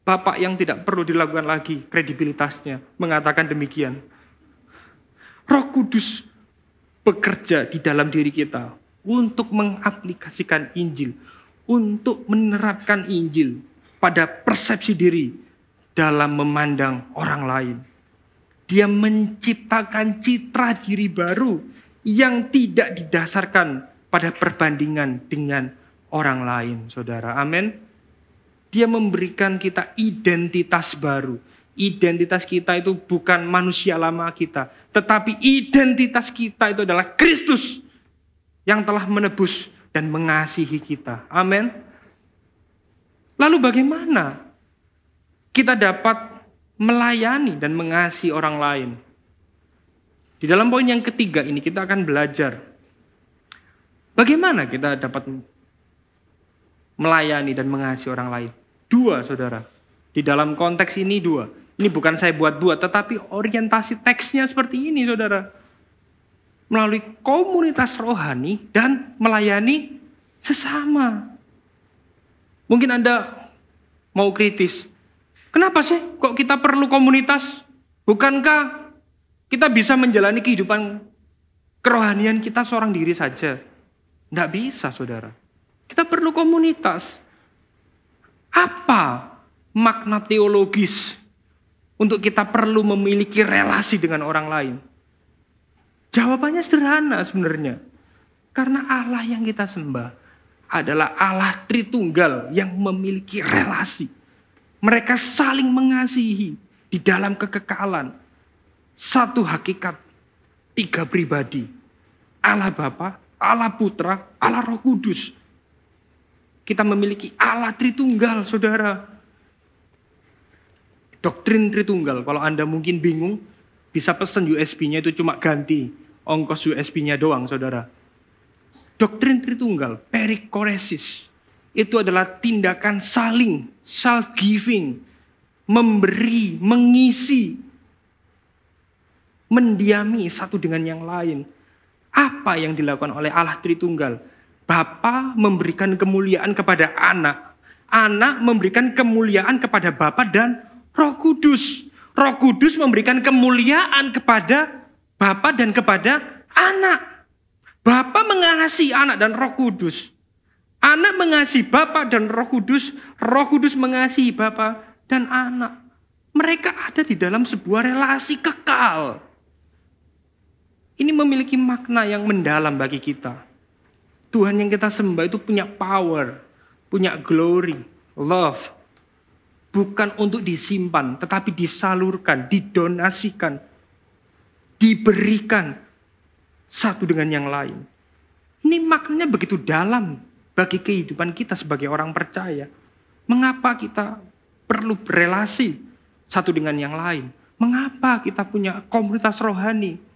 Bapak yang tidak perlu dilakukan lagi kredibilitasnya mengatakan demikian. Roh Kudus bekerja di dalam diri kita untuk mengaplikasikan Injil, untuk menerapkan Injil pada persepsi diri dalam memandang orang lain. Dia menciptakan citra diri baru yang tidak didasarkan pada perbandingan dengan orang lain, saudara. Amin. Dia memberikan kita identitas baru. Identitas kita itu bukan manusia lama kita, tetapi identitas kita itu adalah Kristus yang telah menebus dan mengasihi kita. Amin. Lalu bagaimana kita dapat melayani dan mengasihi orang lain? Di dalam poin yang ketiga ini kita akan belajar Bagaimana kita dapat melayani dan mengasihi orang lain? Dua saudara, di dalam konteks ini dua. Ini bukan saya buat-buat, tetapi orientasi teksnya seperti ini saudara. Melalui komunitas rohani dan melayani sesama. Mungkin Anda mau kritis. Kenapa sih kok kita perlu komunitas? Bukankah kita bisa menjalani kehidupan kerohanian kita seorang diri saja? Tidak bisa saudara. Kita perlu komunitas. Apa makna teologis untuk kita perlu memiliki relasi dengan orang lain? Jawabannya sederhana sebenarnya. Karena Allah yang kita sembah adalah Allah Tritunggal yang memiliki relasi. Mereka saling mengasihi di dalam kekekalan. Satu hakikat, tiga pribadi. Allah Bapa, Allah Putra, Allah Roh Kudus. Kita memiliki Allah Tritunggal, saudara. Doktrin Tritunggal, kalau Anda mungkin bingung, bisa pesan USB-nya itu cuma ganti ongkos USB-nya doang, saudara. Doktrin Tritunggal, perikoresis, itu adalah tindakan saling, self-giving, memberi, mengisi, mendiami satu dengan yang lain apa yang dilakukan oleh Allah Tritunggal? Bapa memberikan kemuliaan kepada anak. Anak memberikan kemuliaan kepada Bapa dan Roh Kudus. Roh Kudus memberikan kemuliaan kepada Bapa dan kepada anak. Bapa mengasihi anak dan Roh Kudus. Anak mengasihi Bapa dan Roh Kudus, Roh Kudus mengasihi Bapa dan anak. Mereka ada di dalam sebuah relasi kekal. Ini memiliki makna yang mendalam bagi kita. Tuhan yang kita sembah itu punya power, punya glory, love. Bukan untuk disimpan, tetapi disalurkan, didonasikan, diberikan satu dengan yang lain. Ini maknanya begitu dalam bagi kehidupan kita sebagai orang percaya. Mengapa kita perlu berelasi satu dengan yang lain? Mengapa kita punya komunitas rohani?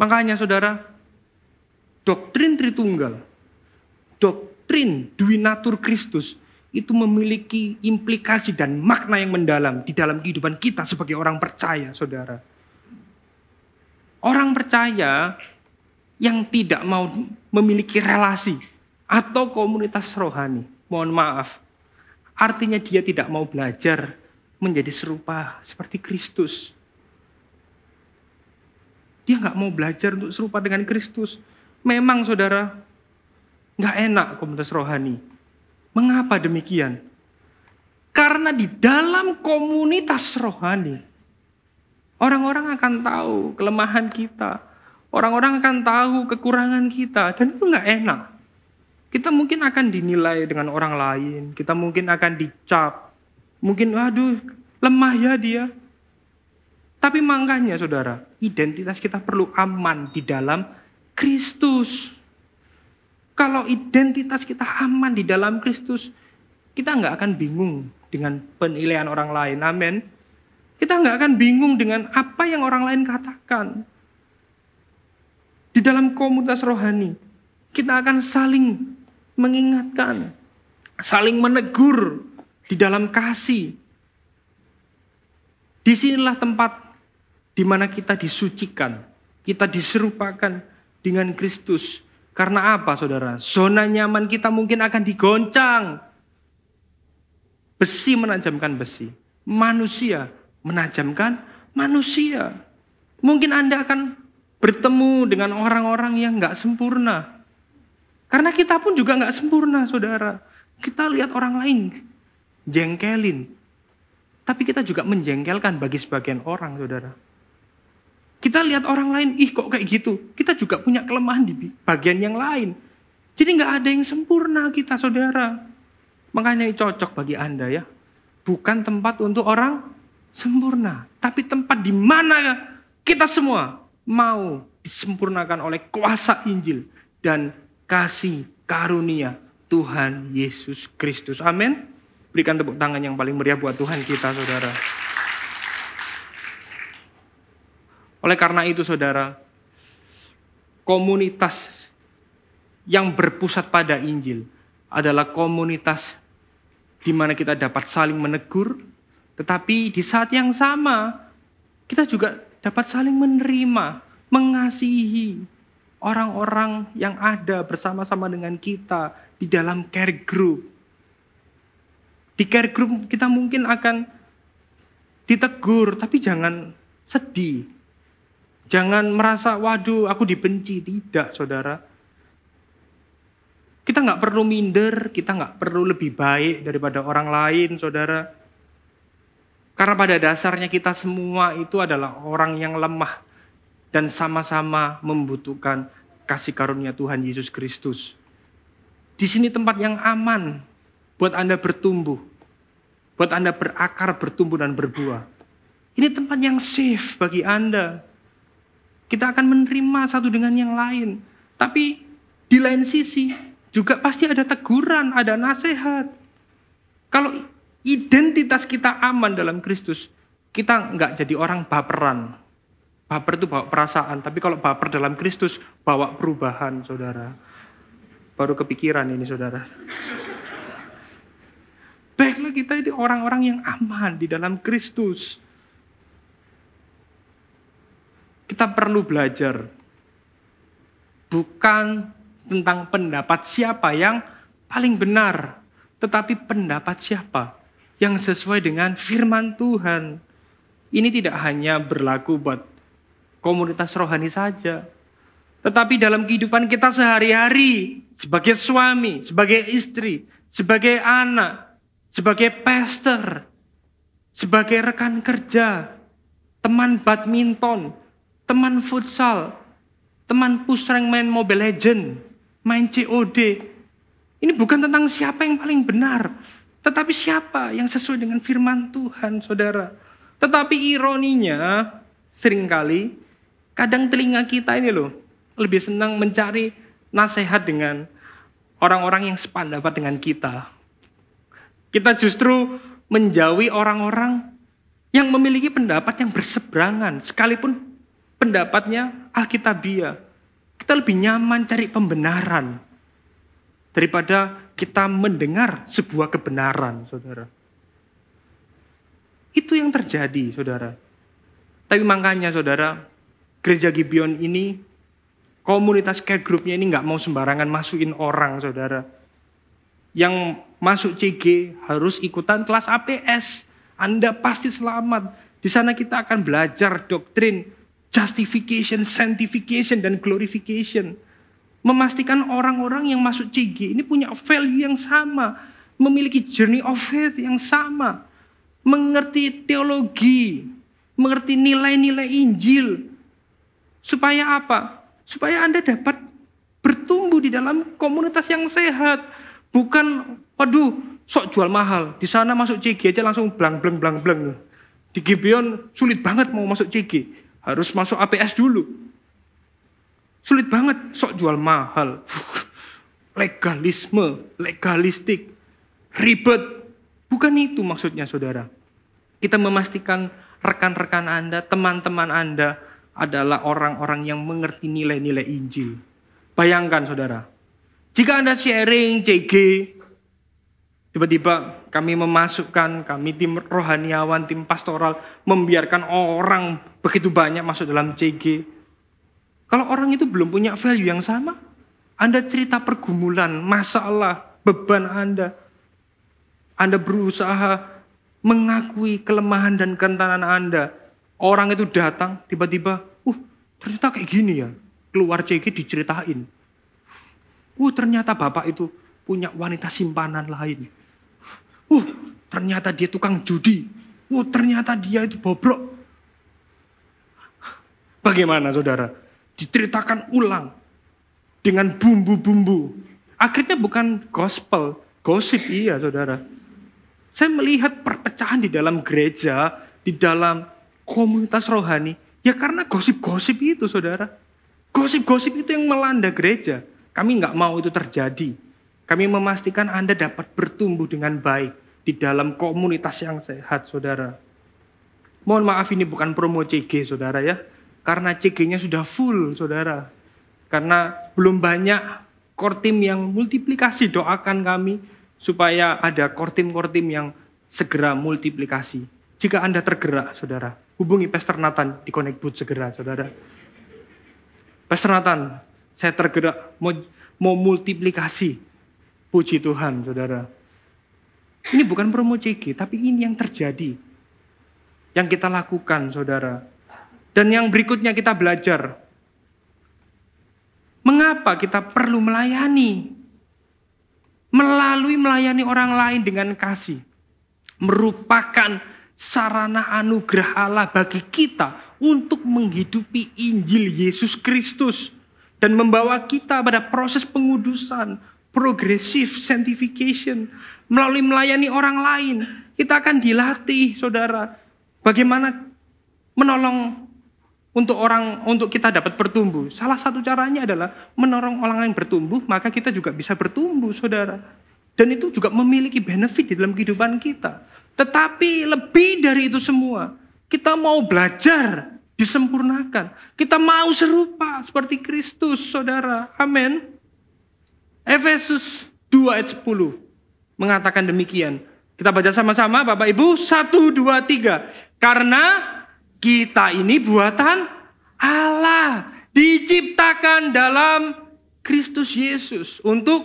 Makanya saudara, doktrin Tritunggal, doktrin Dwi Natur Kristus itu memiliki implikasi dan makna yang mendalam di dalam kehidupan kita sebagai orang percaya, saudara. Orang percaya yang tidak mau memiliki relasi atau komunitas rohani, mohon maaf, artinya dia tidak mau belajar menjadi serupa seperti Kristus. Dia nggak mau belajar untuk serupa dengan Kristus. Memang saudara, nggak enak komunitas rohani. Mengapa demikian? Karena di dalam komunitas rohani, orang-orang akan tahu kelemahan kita. Orang-orang akan tahu kekurangan kita. Dan itu nggak enak. Kita mungkin akan dinilai dengan orang lain. Kita mungkin akan dicap. Mungkin, aduh, lemah ya dia tapi makanya saudara, identitas kita perlu aman di dalam Kristus. Kalau identitas kita aman di dalam Kristus, kita nggak akan bingung dengan penilaian orang lain. Amin. Kita nggak akan bingung dengan apa yang orang lain katakan. Di dalam komunitas rohani, kita akan saling mengingatkan, saling menegur di dalam kasih. Disinilah tempat di mana kita disucikan, kita diserupakan dengan Kristus. Karena apa saudara? Zona nyaman kita mungkin akan digoncang. Besi menajamkan besi. Manusia menajamkan manusia. Mungkin Anda akan bertemu dengan orang-orang yang nggak sempurna. Karena kita pun juga nggak sempurna, saudara. Kita lihat orang lain jengkelin. Tapi kita juga menjengkelkan bagi sebagian orang, saudara. Kita lihat orang lain, ih kok kayak gitu. Kita juga punya kelemahan di bagian yang lain. Jadi nggak ada yang sempurna kita saudara. Makanya cocok bagi Anda ya. Bukan tempat untuk orang sempurna. Tapi tempat di mana kita semua mau disempurnakan oleh kuasa Injil dan kasih karunia Tuhan Yesus Kristus. Amin. Berikan tepuk tangan yang paling meriah buat Tuhan kita saudara. Oleh karena itu saudara, komunitas yang berpusat pada Injil adalah komunitas di mana kita dapat saling menegur, tetapi di saat yang sama kita juga dapat saling menerima, mengasihi orang-orang yang ada bersama-sama dengan kita di dalam care group. Di care group kita mungkin akan ditegur, tapi jangan sedih Jangan merasa, waduh aku dibenci. Tidak saudara. Kita nggak perlu minder, kita nggak perlu lebih baik daripada orang lain saudara. Karena pada dasarnya kita semua itu adalah orang yang lemah dan sama-sama membutuhkan kasih karunia Tuhan Yesus Kristus. Di sini tempat yang aman buat Anda bertumbuh, buat Anda berakar, bertumbuh dan berbuah. Ini tempat yang safe bagi Anda. Kita akan menerima satu dengan yang lain. Tapi di lain sisi juga pasti ada teguran, ada nasihat. Kalau identitas kita aman dalam Kristus, kita nggak jadi orang baperan. Baper itu bawa perasaan, tapi kalau baper dalam Kristus, bawa perubahan, saudara. Baru kepikiran ini, saudara. Baiklah kita itu orang-orang yang aman di dalam Kristus kita perlu belajar bukan tentang pendapat siapa yang paling benar, tetapi pendapat siapa yang sesuai dengan firman Tuhan. Ini tidak hanya berlaku buat komunitas rohani saja, tetapi dalam kehidupan kita sehari-hari sebagai suami, sebagai istri, sebagai anak, sebagai pastor, sebagai rekan kerja, teman badminton, teman futsal, teman pusreng main Mobile Legend, main COD. Ini bukan tentang siapa yang paling benar, tetapi siapa yang sesuai dengan firman Tuhan, saudara. Tetapi ironinya, seringkali, kadang telinga kita ini loh, lebih senang mencari nasihat dengan orang-orang yang sependapat dengan kita. Kita justru menjauhi orang-orang yang memiliki pendapat yang berseberangan, sekalipun pendapatnya Alkitabiah. Kita lebih nyaman cari pembenaran daripada kita mendengar sebuah kebenaran, saudara. Itu yang terjadi, saudara. Tapi makanya, saudara, gereja Gibeon ini, komunitas care groupnya ini nggak mau sembarangan masukin orang, saudara. Yang masuk CG harus ikutan kelas APS. Anda pasti selamat. Di sana kita akan belajar doktrin justification, sanctification, dan glorification. Memastikan orang-orang yang masuk CG ini punya value yang sama, memiliki journey of faith yang sama, mengerti teologi, mengerti nilai-nilai Injil. Supaya apa? Supaya Anda dapat bertumbuh di dalam komunitas yang sehat, bukan waduh sok jual mahal. Di sana masuk CG aja langsung blang blang blang blang. Di Gibeon sulit banget mau masuk CG harus masuk APS dulu. Sulit banget, sok jual mahal. Legalisme, legalistik, ribet. Bukan itu maksudnya saudara. Kita memastikan rekan-rekan Anda, teman-teman Anda adalah orang-orang yang mengerti nilai-nilai Injil. Bayangkan saudara, jika Anda sharing CG, tiba-tiba kami memasukkan, kami tim rohaniawan, tim pastoral, membiarkan orang begitu banyak masuk dalam CG. Kalau orang itu belum punya value yang sama, Anda cerita pergumulan, masalah, beban Anda. Anda berusaha mengakui kelemahan dan kentanan Anda. Orang itu datang tiba-tiba, uh ternyata kayak gini ya. Keluar CG diceritain. Uh ternyata bapak itu punya wanita simpanan lain. Uh ternyata dia tukang judi. Uh ternyata dia itu bobrok Bagaimana saudara? Diceritakan ulang dengan bumbu-bumbu. Akhirnya bukan gospel, gosip iya saudara. Saya melihat perpecahan di dalam gereja, di dalam komunitas rohani. Ya karena gosip-gosip itu saudara. Gosip-gosip itu yang melanda gereja. Kami nggak mau itu terjadi. Kami memastikan Anda dapat bertumbuh dengan baik di dalam komunitas yang sehat, saudara. Mohon maaf ini bukan promo CG, saudara ya. Karena CG-nya sudah full, saudara. Karena belum banyak team yang multiplikasi doakan kami supaya ada team-core team yang segera multiplikasi. Jika Anda tergerak, saudara, hubungi Pastor Nathan di Connect Booth segera, saudara. Pastor Nathan, saya tergerak mau, mau multiplikasi. Puji Tuhan, saudara. Ini bukan promo CG, tapi ini yang terjadi. Yang kita lakukan, saudara. Dan yang berikutnya kita belajar. Mengapa kita perlu melayani? Melalui melayani orang lain dengan kasih. Merupakan sarana anugerah Allah bagi kita untuk menghidupi Injil Yesus Kristus. Dan membawa kita pada proses pengudusan, progressive sanctification melalui melayani orang lain. Kita akan dilatih, saudara, bagaimana menolong untuk orang untuk kita dapat bertumbuh. Salah satu caranya adalah menolong orang lain bertumbuh, maka kita juga bisa bertumbuh, Saudara. Dan itu juga memiliki benefit di dalam kehidupan kita. Tetapi lebih dari itu semua, kita mau belajar disempurnakan. Kita mau serupa seperti Kristus, Saudara. Amin. Efesus 2 ayat 10 mengatakan demikian. Kita baca sama-sama Bapak Ibu, 1 2 3. Karena kita ini buatan Allah, diciptakan dalam Kristus Yesus untuk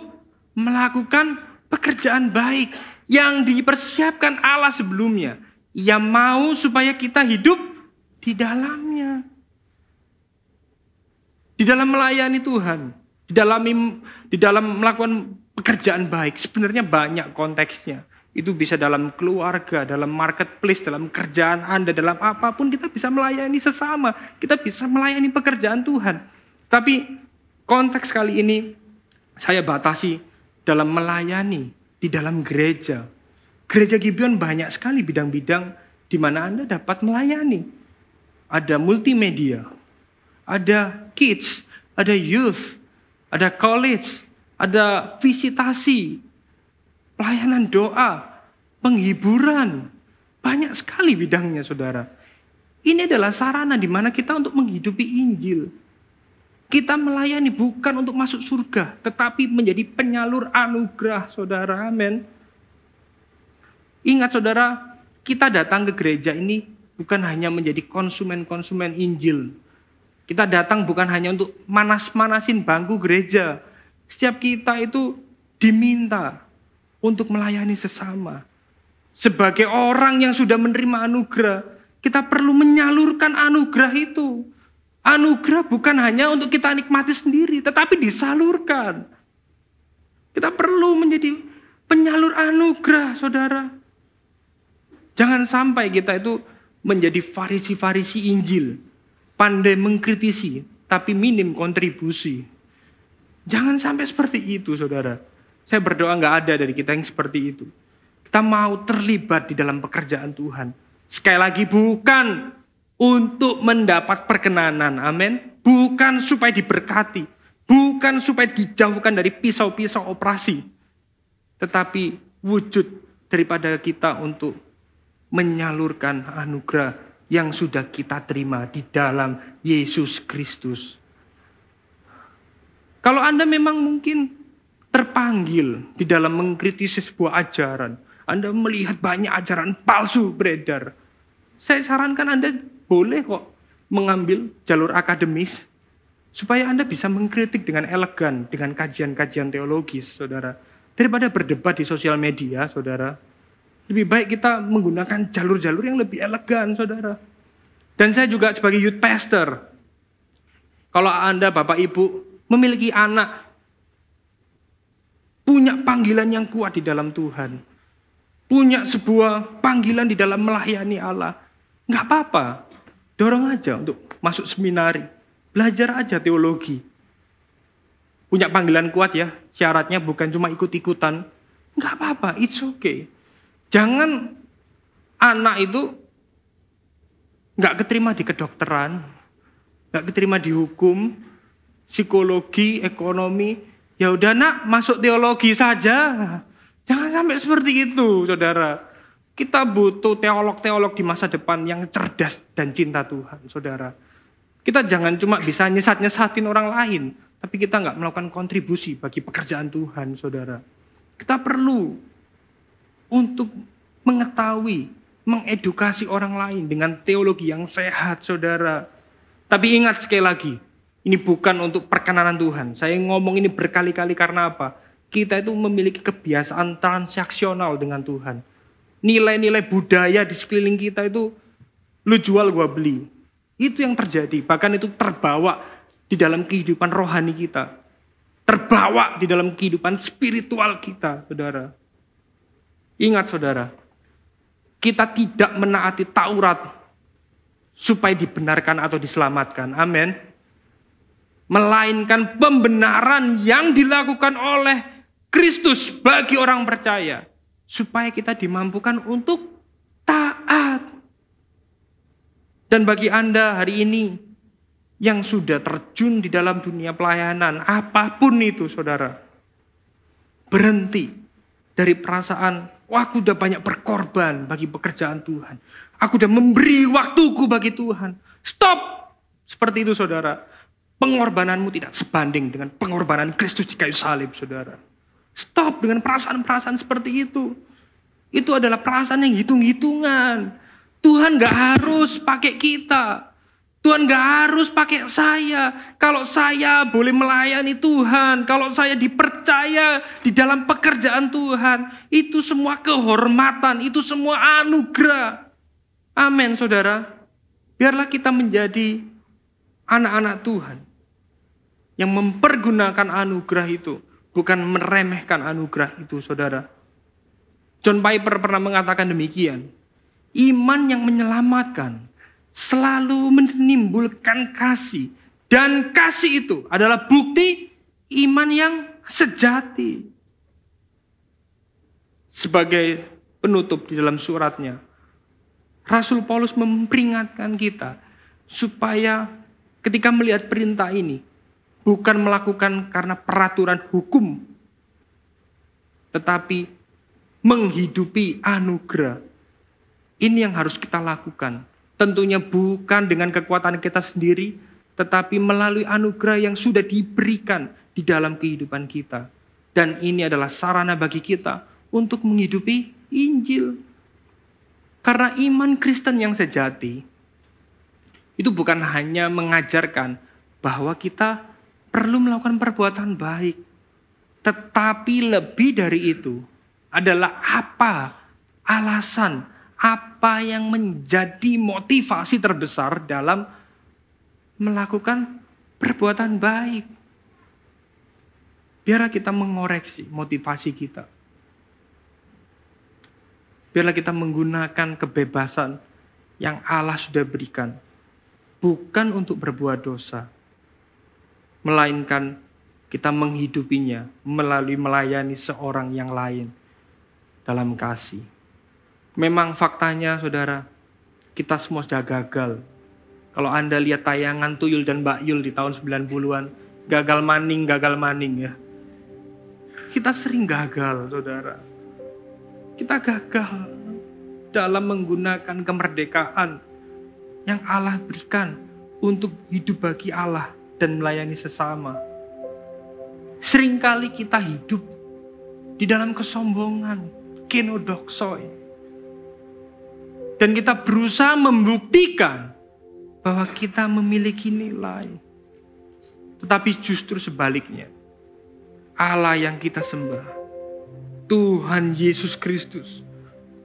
melakukan pekerjaan baik yang dipersiapkan Allah sebelumnya. Ia mau supaya kita hidup di dalamnya. Di dalam melayani Tuhan, di dalam di dalam melakukan pekerjaan baik. Sebenarnya banyak konteksnya. Itu bisa dalam keluarga, dalam marketplace, dalam kerjaan Anda, dalam apapun kita bisa melayani sesama. Kita bisa melayani pekerjaan Tuhan. Tapi konteks kali ini saya batasi dalam melayani di dalam gereja. Gereja Gibeon banyak sekali bidang-bidang di mana Anda dapat melayani. Ada multimedia, ada kids, ada youth, ada college, ada visitasi, pelayanan doa, penghiburan. Banyak sekali bidangnya saudara. Ini adalah sarana di mana kita untuk menghidupi Injil. Kita melayani bukan untuk masuk surga, tetapi menjadi penyalur anugerah saudara. Amin. Ingat saudara, kita datang ke gereja ini bukan hanya menjadi konsumen-konsumen Injil. Kita datang bukan hanya untuk manas-manasin bangku gereja. Setiap kita itu diminta untuk melayani sesama. Sebagai orang yang sudah menerima anugerah, kita perlu menyalurkan anugerah itu. Anugerah bukan hanya untuk kita nikmati sendiri, tetapi disalurkan. Kita perlu menjadi penyalur anugerah, saudara. Jangan sampai kita itu menjadi farisi-farisi Injil, pandai mengkritisi, tapi minim kontribusi. Jangan sampai seperti itu, saudara. Saya berdoa nggak ada dari kita yang seperti itu. Kita mau terlibat di dalam pekerjaan Tuhan. Sekali lagi bukan untuk mendapat perkenanan, amin. Bukan supaya diberkati, bukan supaya dijauhkan dari pisau-pisau operasi. Tetapi wujud daripada kita untuk menyalurkan anugerah yang sudah kita terima di dalam Yesus Kristus. Kalau Anda memang mungkin terpanggil di dalam mengkritisi sebuah ajaran. Anda melihat banyak ajaran palsu beredar. Saya sarankan Anda boleh kok mengambil jalur akademis supaya Anda bisa mengkritik dengan elegan dengan kajian-kajian teologis, Saudara. Daripada berdebat di sosial media, Saudara. Lebih baik kita menggunakan jalur-jalur yang lebih elegan, Saudara. Dan saya juga sebagai youth pastor, kalau Anda Bapak Ibu memiliki anak punya panggilan yang kuat di dalam Tuhan, punya sebuah panggilan di dalam melayani Allah, nggak apa-apa. Dorong aja untuk masuk seminari, belajar aja teologi. Punya panggilan kuat ya, syaratnya bukan cuma ikut-ikutan. Nggak apa-apa, it's okay. Jangan anak itu nggak keterima di kedokteran, nggak keterima di hukum, psikologi, ekonomi, Ya udah nak, masuk teologi saja. Jangan sampai seperti itu, saudara. Kita butuh teolog-teolog di masa depan yang cerdas dan cinta Tuhan, saudara. Kita jangan cuma bisa nyesat-nyesatin orang lain, tapi kita nggak melakukan kontribusi bagi pekerjaan Tuhan, saudara. Kita perlu untuk mengetahui, mengedukasi orang lain dengan teologi yang sehat, saudara. Tapi ingat sekali lagi, ini bukan untuk perkenanan Tuhan. Saya ngomong ini berkali-kali karena apa? Kita itu memiliki kebiasaan transaksional dengan Tuhan. Nilai-nilai budaya di sekeliling kita itu lu jual gua beli. Itu yang terjadi. Bahkan itu terbawa di dalam kehidupan rohani kita. Terbawa di dalam kehidupan spiritual kita, Saudara. Ingat Saudara, kita tidak menaati Taurat supaya dibenarkan atau diselamatkan. Amin melainkan pembenaran yang dilakukan oleh Kristus bagi orang percaya, supaya kita dimampukan untuk taat. Dan bagi Anda hari ini yang sudah terjun di dalam dunia pelayanan, apapun itu saudara, berhenti dari perasaan, wah aku udah banyak berkorban bagi pekerjaan Tuhan. Aku udah memberi waktuku bagi Tuhan. Stop! Seperti itu saudara Pengorbananmu tidak sebanding dengan pengorbanan Kristus di kayu salib, saudara. Stop dengan perasaan-perasaan seperti itu. Itu adalah perasaan yang hitung-hitungan. Tuhan gak harus pakai kita. Tuhan gak harus pakai saya. Kalau saya boleh melayani Tuhan, kalau saya dipercaya di dalam pekerjaan Tuhan, itu semua kehormatan, itu semua anugerah. Amin, saudara. Biarlah kita menjadi anak-anak Tuhan yang mempergunakan anugerah itu, bukan meremehkan anugerah itu, saudara. John Piper pernah mengatakan demikian. Iman yang menyelamatkan selalu menimbulkan kasih. Dan kasih itu adalah bukti iman yang sejati. Sebagai penutup di dalam suratnya, Rasul Paulus memperingatkan kita supaya ketika melihat perintah ini, bukan melakukan karena peraturan hukum, tetapi menghidupi anugerah. Ini yang harus kita lakukan. Tentunya bukan dengan kekuatan kita sendiri, tetapi melalui anugerah yang sudah diberikan di dalam kehidupan kita. Dan ini adalah sarana bagi kita untuk menghidupi Injil. Karena iman Kristen yang sejati itu bukan hanya mengajarkan bahwa kita perlu melakukan perbuatan baik. Tetapi lebih dari itu adalah apa alasan, apa yang menjadi motivasi terbesar dalam melakukan perbuatan baik. Biarlah kita mengoreksi motivasi kita. Biarlah kita menggunakan kebebasan yang Allah sudah berikan. Bukan untuk berbuat dosa, melainkan kita menghidupinya melalui melayani seorang yang lain dalam kasih. Memang faktanya saudara, kita semua sudah gagal. Kalau Anda lihat tayangan Tuyul dan Mbak Yul di tahun 90-an, gagal maning, gagal maning ya. Kita sering gagal saudara. Kita gagal dalam menggunakan kemerdekaan yang Allah berikan untuk hidup bagi Allah dan melayani sesama. Seringkali kita hidup di dalam kesombongan, kenodoksoi. Dan kita berusaha membuktikan bahwa kita memiliki nilai. Tetapi justru sebaliknya, Allah yang kita sembah, Tuhan Yesus Kristus,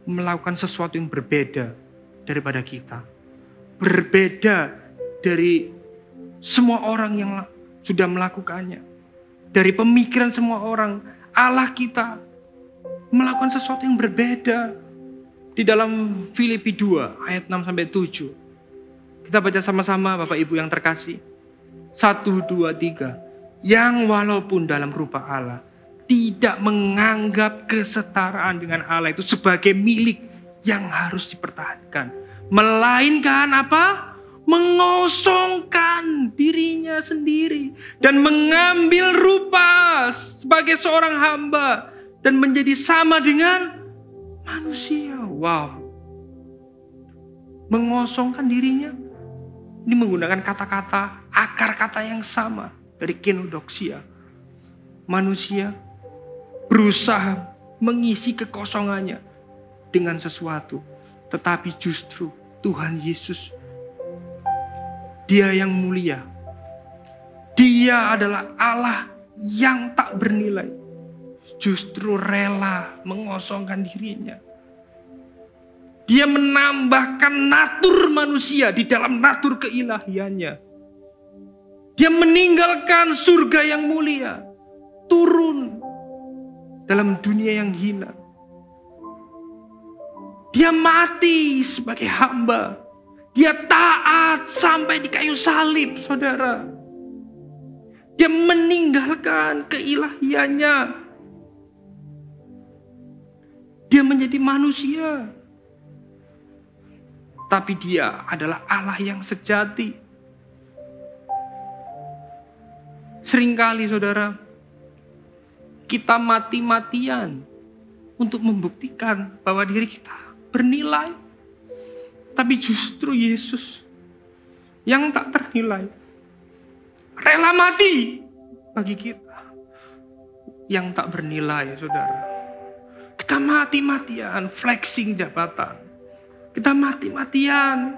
melakukan sesuatu yang berbeda daripada kita. Berbeda dari semua orang yang sudah melakukannya. Dari pemikiran semua orang, Allah kita melakukan sesuatu yang berbeda. Di dalam Filipi 2 ayat 6 sampai 7. Kita baca sama-sama Bapak Ibu yang terkasih. satu dua tiga Yang walaupun dalam rupa Allah tidak menganggap kesetaraan dengan Allah itu sebagai milik yang harus dipertahankan. Melainkan apa? mengosongkan dirinya sendiri dan mengambil rupa sebagai seorang hamba dan menjadi sama dengan manusia. Wow. Mengosongkan dirinya ini menggunakan kata-kata akar kata yang sama dari kenodoksia. Manusia berusaha mengisi kekosongannya dengan sesuatu, tetapi justru Tuhan Yesus dia yang mulia. Dia adalah Allah yang tak bernilai. Justru rela mengosongkan dirinya. Dia menambahkan natur manusia di dalam natur keilahiannya. Dia meninggalkan surga yang mulia. Turun dalam dunia yang hina. Dia mati sebagai hamba dia taat sampai di kayu salib, saudara. Dia meninggalkan keilahiannya. Dia menjadi manusia. Tapi dia adalah Allah yang sejati. Seringkali saudara, kita mati-matian untuk membuktikan bahwa diri kita bernilai tapi justru Yesus yang tak ternilai rela mati bagi kita yang tak bernilai, saudara. Kita mati-matian flexing jabatan. Kita mati-matian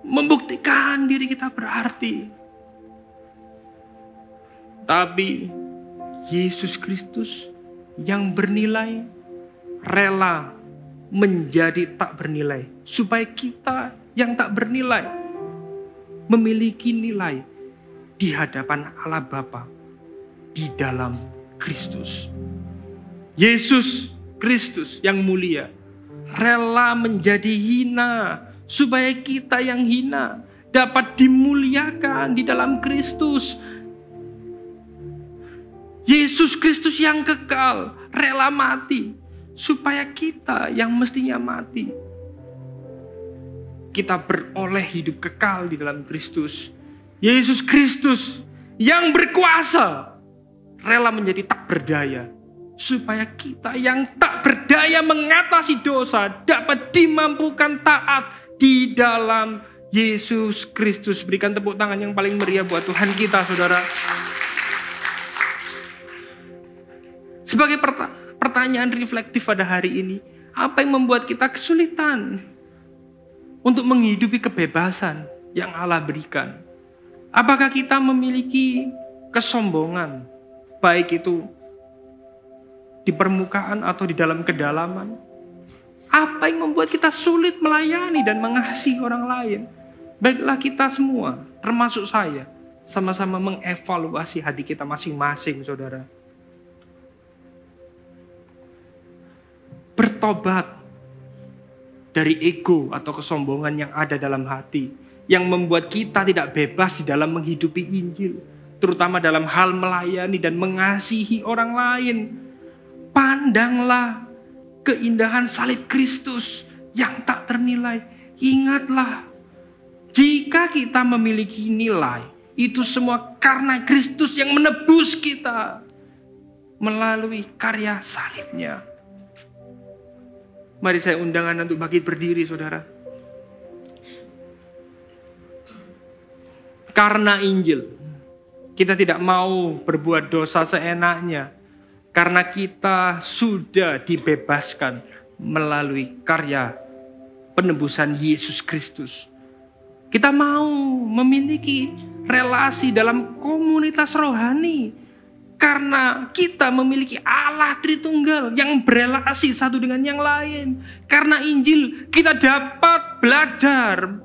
membuktikan diri kita berarti. Tapi Yesus Kristus yang bernilai rela menjadi tak bernilai, supaya kita yang tak bernilai memiliki nilai di hadapan Allah Bapa di dalam Kristus. Yesus Kristus yang mulia rela menjadi hina supaya kita yang hina dapat dimuliakan di dalam Kristus. Yesus Kristus yang kekal rela mati supaya kita yang mestinya mati kita beroleh hidup kekal di dalam Kristus. Yesus Kristus yang berkuasa rela menjadi tak berdaya supaya kita yang tak berdaya mengatasi dosa dapat dimampukan taat di dalam Yesus Kristus. Berikan tepuk tangan yang paling meriah buat Tuhan kita, Saudara. Sebagai pertama pertanyaan reflektif pada hari ini. Apa yang membuat kita kesulitan untuk menghidupi kebebasan yang Allah berikan? Apakah kita memiliki kesombongan, baik itu di permukaan atau di dalam kedalaman? Apa yang membuat kita sulit melayani dan mengasihi orang lain? Baiklah kita semua, termasuk saya, sama-sama mengevaluasi hati kita masing-masing, saudara bertobat dari ego atau kesombongan yang ada dalam hati yang membuat kita tidak bebas di dalam menghidupi Injil, terutama dalam hal melayani dan mengasihi orang lain. Pandanglah keindahan salib Kristus yang tak ternilai. Ingatlah, jika kita memiliki nilai, itu semua karena Kristus yang menebus kita melalui karya salibnya. Mari saya undangan untuk bangkit berdiri saudara. Karena Injil, kita tidak mau berbuat dosa seenaknya. Karena kita sudah dibebaskan melalui karya penebusan Yesus Kristus. Kita mau memiliki relasi dalam komunitas rohani karena kita memiliki Allah Tritunggal yang berelasi satu dengan yang lain. Karena Injil kita dapat belajar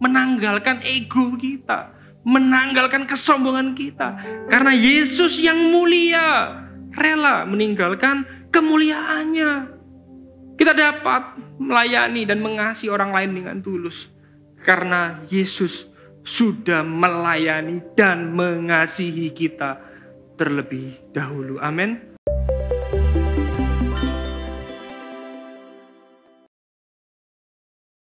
menanggalkan ego kita. Menanggalkan kesombongan kita. Karena Yesus yang mulia rela meninggalkan kemuliaannya. Kita dapat melayani dan mengasihi orang lain dengan tulus. Karena Yesus sudah melayani dan mengasihi kita terlebih dahulu. Amin.